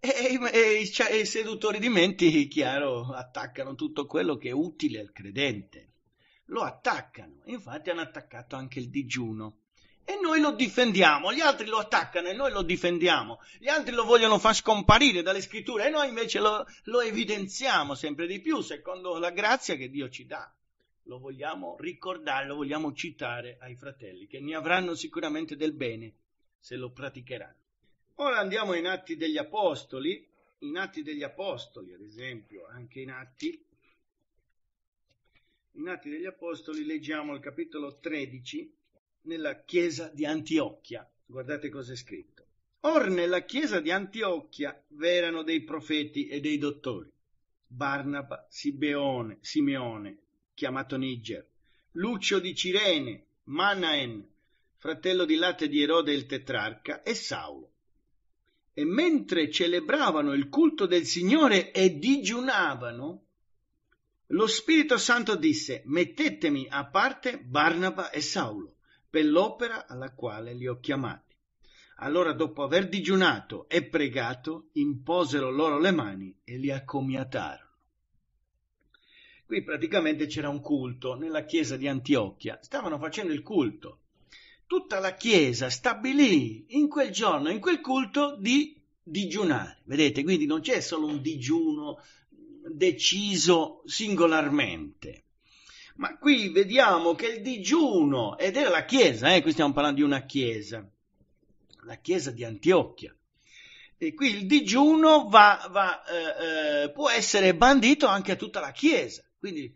E, e, cioè, e, i seduttori di menti, chiaro, attaccano tutto quello che è utile al credente. Lo attaccano, infatti hanno attaccato anche il digiuno. E noi lo difendiamo, gli altri lo attaccano e noi lo difendiamo, gli altri lo vogliono far scomparire dalle scritture e noi invece lo, lo evidenziamo sempre di più secondo la grazia che Dio ci dà. Lo vogliamo ricordare, lo vogliamo citare ai fratelli che ne avranno sicuramente del bene se lo praticheranno. Ora andiamo in Atti degli Apostoli, in Atti degli Apostoli, ad esempio, anche in Atti, in Atti degli Apostoli leggiamo il capitolo 13 nella chiesa di Antiochia. Guardate cosa è scritto. Or nella chiesa di Antiochia v'erano dei profeti e dei dottori, Barnaba, Sibeone, Simeone, chiamato Niger, Lucio di Cirene, Manaen, fratello di latte di Erode il tetrarca, e Saulo. E mentre celebravano il culto del Signore e digiunavano, lo Spirito Santo disse, mettetemi a parte Barnaba e Saulo per l'opera alla quale li ho chiamati. Allora, dopo aver digiunato e pregato, imposero loro le mani e li accomiatarono. Qui praticamente c'era un culto nella chiesa di Antiochia, stavano facendo il culto tutta la Chiesa stabilì in quel giorno, in quel culto, di digiunare. Vedete, quindi non c'è solo un digiuno deciso singolarmente. Ma qui vediamo che il digiuno, ed era la Chiesa, eh, qui stiamo parlando di una Chiesa, la Chiesa di Antiochia. E qui il digiuno va, va, eh, eh, può essere bandito anche a tutta la Chiesa. Quindi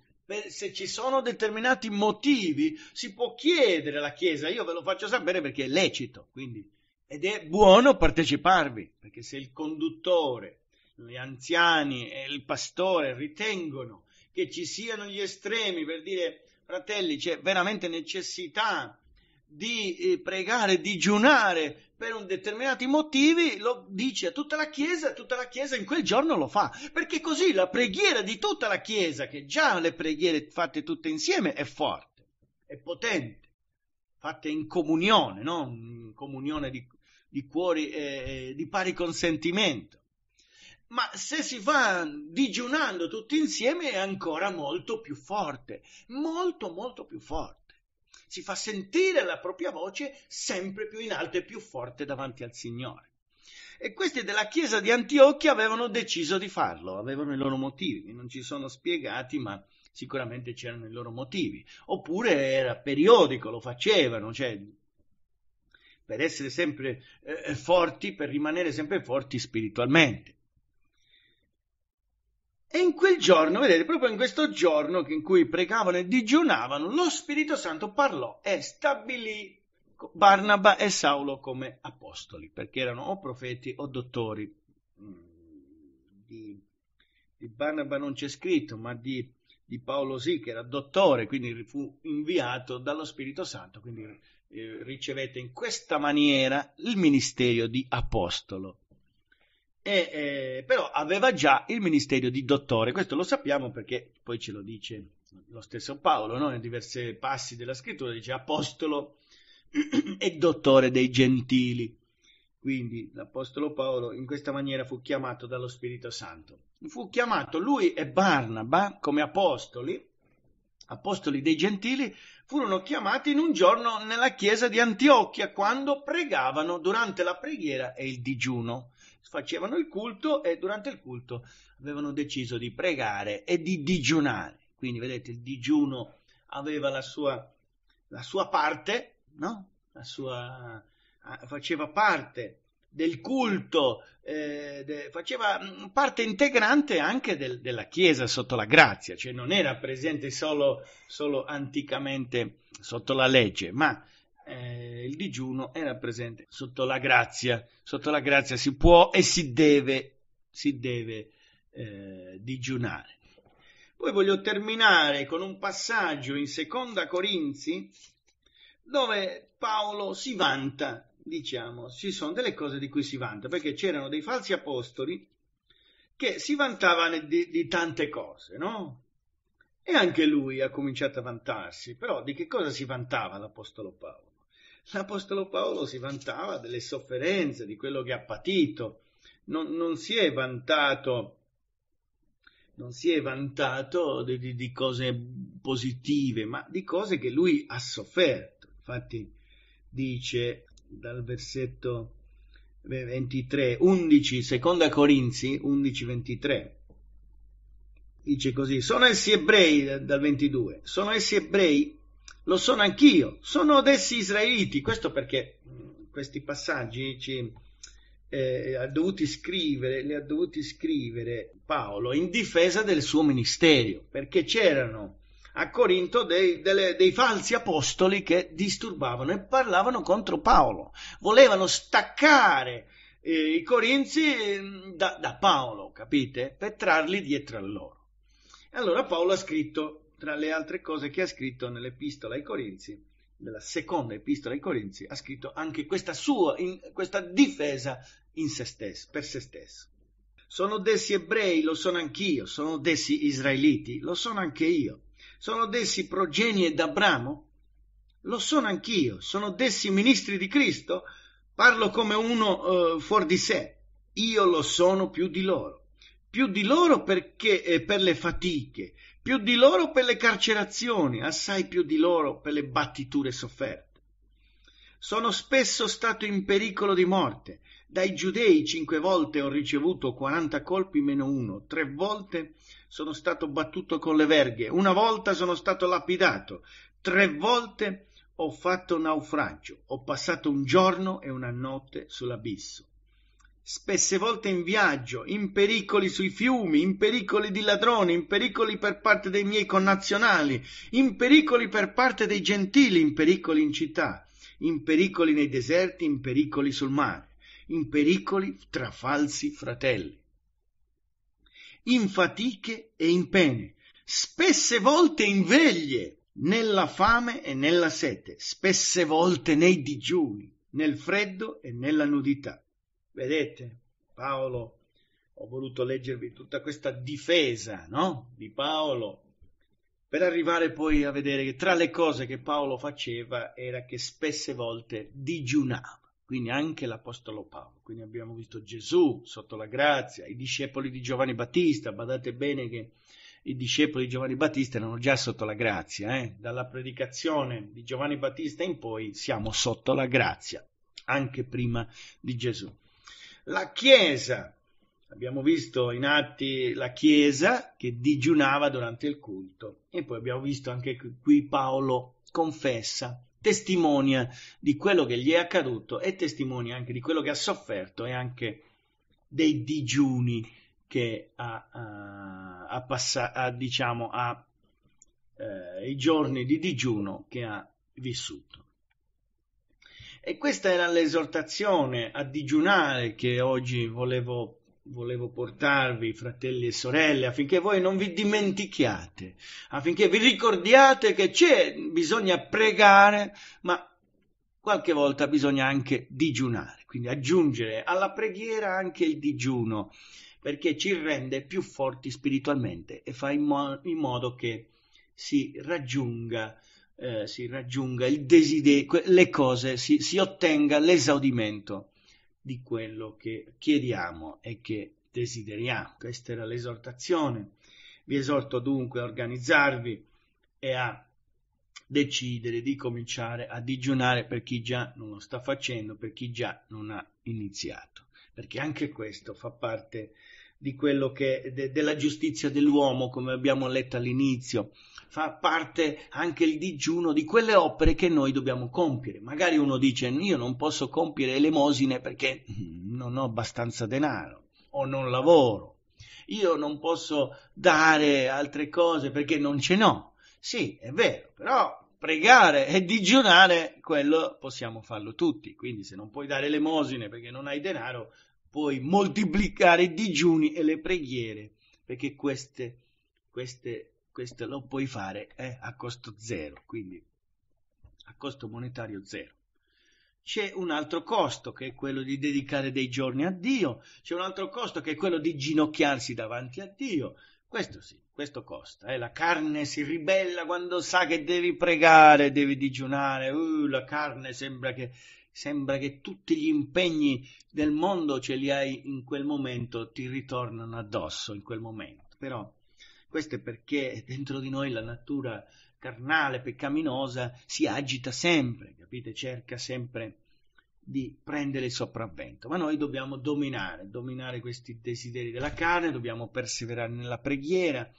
se ci sono determinati motivi, si può chiedere alla Chiesa, io ve lo faccio sapere perché è lecito, quindi, ed è buono parteciparvi, perché se il conduttore, gli anziani e il pastore ritengono che ci siano gli estremi per dire, fratelli, c'è veramente necessità di eh, pregare, digiunare per un determinati motivi lo dice a tutta la Chiesa e tutta la Chiesa in quel giorno lo fa, perché così la preghiera di tutta la Chiesa, che già le preghiere fatte tutte insieme, è forte, è potente, fatte in comunione, no? in comunione di, di cuori eh, di pari consentimento. Ma se si va digiunando tutti insieme è ancora molto più forte, molto molto più forte si fa sentire la propria voce sempre più in alto e più forte davanti al Signore. E questi della chiesa di Antiochia avevano deciso di farlo, avevano i loro motivi, non ci sono spiegati, ma sicuramente c'erano i loro motivi. Oppure era periodico, lo facevano, cioè per essere sempre eh, forti, per rimanere sempre forti spiritualmente. E in quel giorno, vedete, proprio in questo giorno in cui pregavano e digiunavano, lo Spirito Santo parlò e stabilì Barnaba e Saulo come apostoli, perché erano o profeti o dottori. Mm, di, di Barnaba non c'è scritto, ma di, di, Paolo sì, che era dottore, quindi fu inviato dallo Spirito Santo, quindi eh, ricevette in questa maniera il ministerio di apostolo e, eh, però aveva già il ministerio di dottore, questo lo sappiamo perché poi ce lo dice lo stesso Paolo, no? in diversi passi della scrittura dice apostolo [clears throat] e dottore dei gentili. Quindi l'Apostolo Paolo in questa maniera fu chiamato dallo Spirito Santo. Fu chiamato lui e Barnaba come apostoli, apostoli dei gentili, furono chiamati in un giorno nella chiesa di Antiochia quando pregavano durante la preghiera e il digiuno facevano il culto e durante il culto avevano deciso di pregare e di digiunare. Quindi vedete, il digiuno aveva la sua, la sua parte, no? la sua, faceva parte del culto, eh, de, faceva mm, parte integrante anche del, della Chiesa sotto la grazia, cioè non era presente solo, solo anticamente sotto la legge, ma eh, il digiuno era presente sotto la grazia, sotto la grazia si può e si deve, si deve eh, digiunare. Poi voglio terminare con un passaggio in Seconda Corinzi dove Paolo si vanta, diciamo, ci sono delle cose di cui si vanta, perché c'erano dei falsi apostoli che si vantavano di, di tante cose, no? E anche lui ha cominciato a vantarsi, però di che cosa si vantava l'Apostolo Paolo? l'Apostolo Paolo si vantava delle sofferenze, di quello che ha patito, non, non si è vantato, non si è vantato di, di cose positive, ma di cose che lui ha sofferto. Infatti dice dal versetto 23, 11, seconda Corinzi 11, 23, dice così, sono essi ebrei, dal 22, sono essi ebrei lo sono anch'io, sono dessi israeliti, questo perché questi passaggi ci, eh, ha dovuti scrivere, li ha dovuti scrivere Paolo in difesa del suo ministero, perché c'erano a Corinto dei, delle, dei falsi apostoli che disturbavano e parlavano contro Paolo, volevano staccare eh, i corinzi da, da Paolo, capite? Per trarli dietro a loro. Allora Paolo ha scritto tra le altre cose che ha scritto nell'epistola ai Corinzi, nella seconda epistola ai Corinzi, ha scritto anche questa sua, in, questa difesa se stesso, per se stesso. Sono dessi ebrei, lo sono anch'io, sono dessi israeliti, lo sono anche io, sono dessi progenie d'Abramo, lo sono anch'io, sono dessi ministri di Cristo, parlo come uno eh, fuori di sé, io lo sono più di loro più di loro perché, eh, per le fatiche, più di loro per le carcerazioni, assai più di loro per le battiture sofferte. Sono spesso stato in pericolo di morte. Dai giudei cinque volte ho ricevuto quaranta colpi meno uno, tre volte sono stato battuto con le verghe, una volta sono stato lapidato, tre volte ho fatto naufragio, ho passato un giorno e una notte sull'abisso spesse volte in viaggio, in pericoli sui fiumi, in pericoli di ladroni, in pericoli per parte dei miei connazionali, in pericoli per parte dei gentili, in pericoli in città, in pericoli nei deserti, in pericoli sul mare, in pericoli tra falsi fratelli, in fatiche e in pene, spesse volte in veglie, nella fame e nella sete, spesse volte nei digiuni, nel freddo e nella nudità Vedete, Paolo, ho voluto leggervi tutta questa difesa no? di Paolo per arrivare poi a vedere che tra le cose che Paolo faceva era che spesse volte digiunava quindi anche l'Apostolo Paolo. Quindi abbiamo visto Gesù sotto la grazia, i discepoli di Giovanni Battista, badate bene che i discepoli di Giovanni Battista erano già sotto la grazia, eh? dalla predicazione di Giovanni Battista in poi siamo sotto la grazia, anche prima di Gesù la Chiesa. Abbiamo visto in atti la Chiesa che digiunava durante il culto e poi abbiamo visto anche qui Paolo confessa, testimonia di quello che gli è accaduto e testimonia anche di quello che ha sofferto e anche dei digiuni che ha, ha, ha passato, diciamo, ha, eh, i giorni di digiuno che ha vissuto. E questa era l'esortazione a digiunare che oggi volevo, volevo portarvi, fratelli e sorelle, affinché voi non vi dimentichiate, affinché vi ricordiate che c'è, bisogna pregare, ma qualche volta bisogna anche digiunare, quindi aggiungere alla preghiera anche il digiuno, perché ci rende più forti spiritualmente e fa in, mo- in modo che si raggiunga eh, si raggiunga il desiderio, le cose, si, si ottenga l'esaudimento di quello che chiediamo e che desideriamo. Questa era l'esortazione. Vi esorto dunque a organizzarvi e a decidere di cominciare a digiunare per chi già non lo sta facendo, per chi già non ha iniziato, perché anche questo fa parte di quello che de, della giustizia dell'uomo, come abbiamo letto all'inizio, fa parte anche il digiuno di quelle opere che noi dobbiamo compiere. Magari uno dice io non posso compiere elemosine perché non ho abbastanza denaro o non lavoro, io non posso dare altre cose perché non ce n'ho. Sì, è vero, però pregare e digiunare, quello possiamo farlo tutti. Quindi se non puoi dare elemosine perché non hai denaro, puoi moltiplicare i digiuni e le preghiere, perché queste, queste questo lo puoi fare eh, a costo zero, quindi a costo monetario zero. C'è un altro costo che è quello di dedicare dei giorni a Dio, c'è un altro costo che è quello di ginocchiarsi davanti a Dio. Questo sì, questo costa. Eh. La carne si ribella quando sa che devi pregare, devi digiunare. Uh, la carne sembra che, sembra che tutti gli impegni del mondo ce li hai in quel momento, ti ritornano addosso in quel momento. Però questo è perché dentro di noi la natura carnale, peccaminosa, si agita sempre, capite? Cerca sempre di prendere il sopravvento, ma noi dobbiamo dominare, dominare questi desideri della carne, dobbiamo perseverare nella preghiera,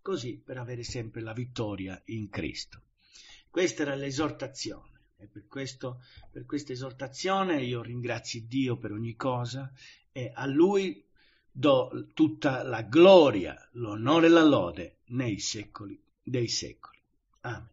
così per avere sempre la vittoria in Cristo. Questa era l'esortazione. E per, questo, per questa esortazione io ringrazio Dio per ogni cosa e a Lui do tutta la gloria, l'onore e la lode nei secoli dei secoli. Amen.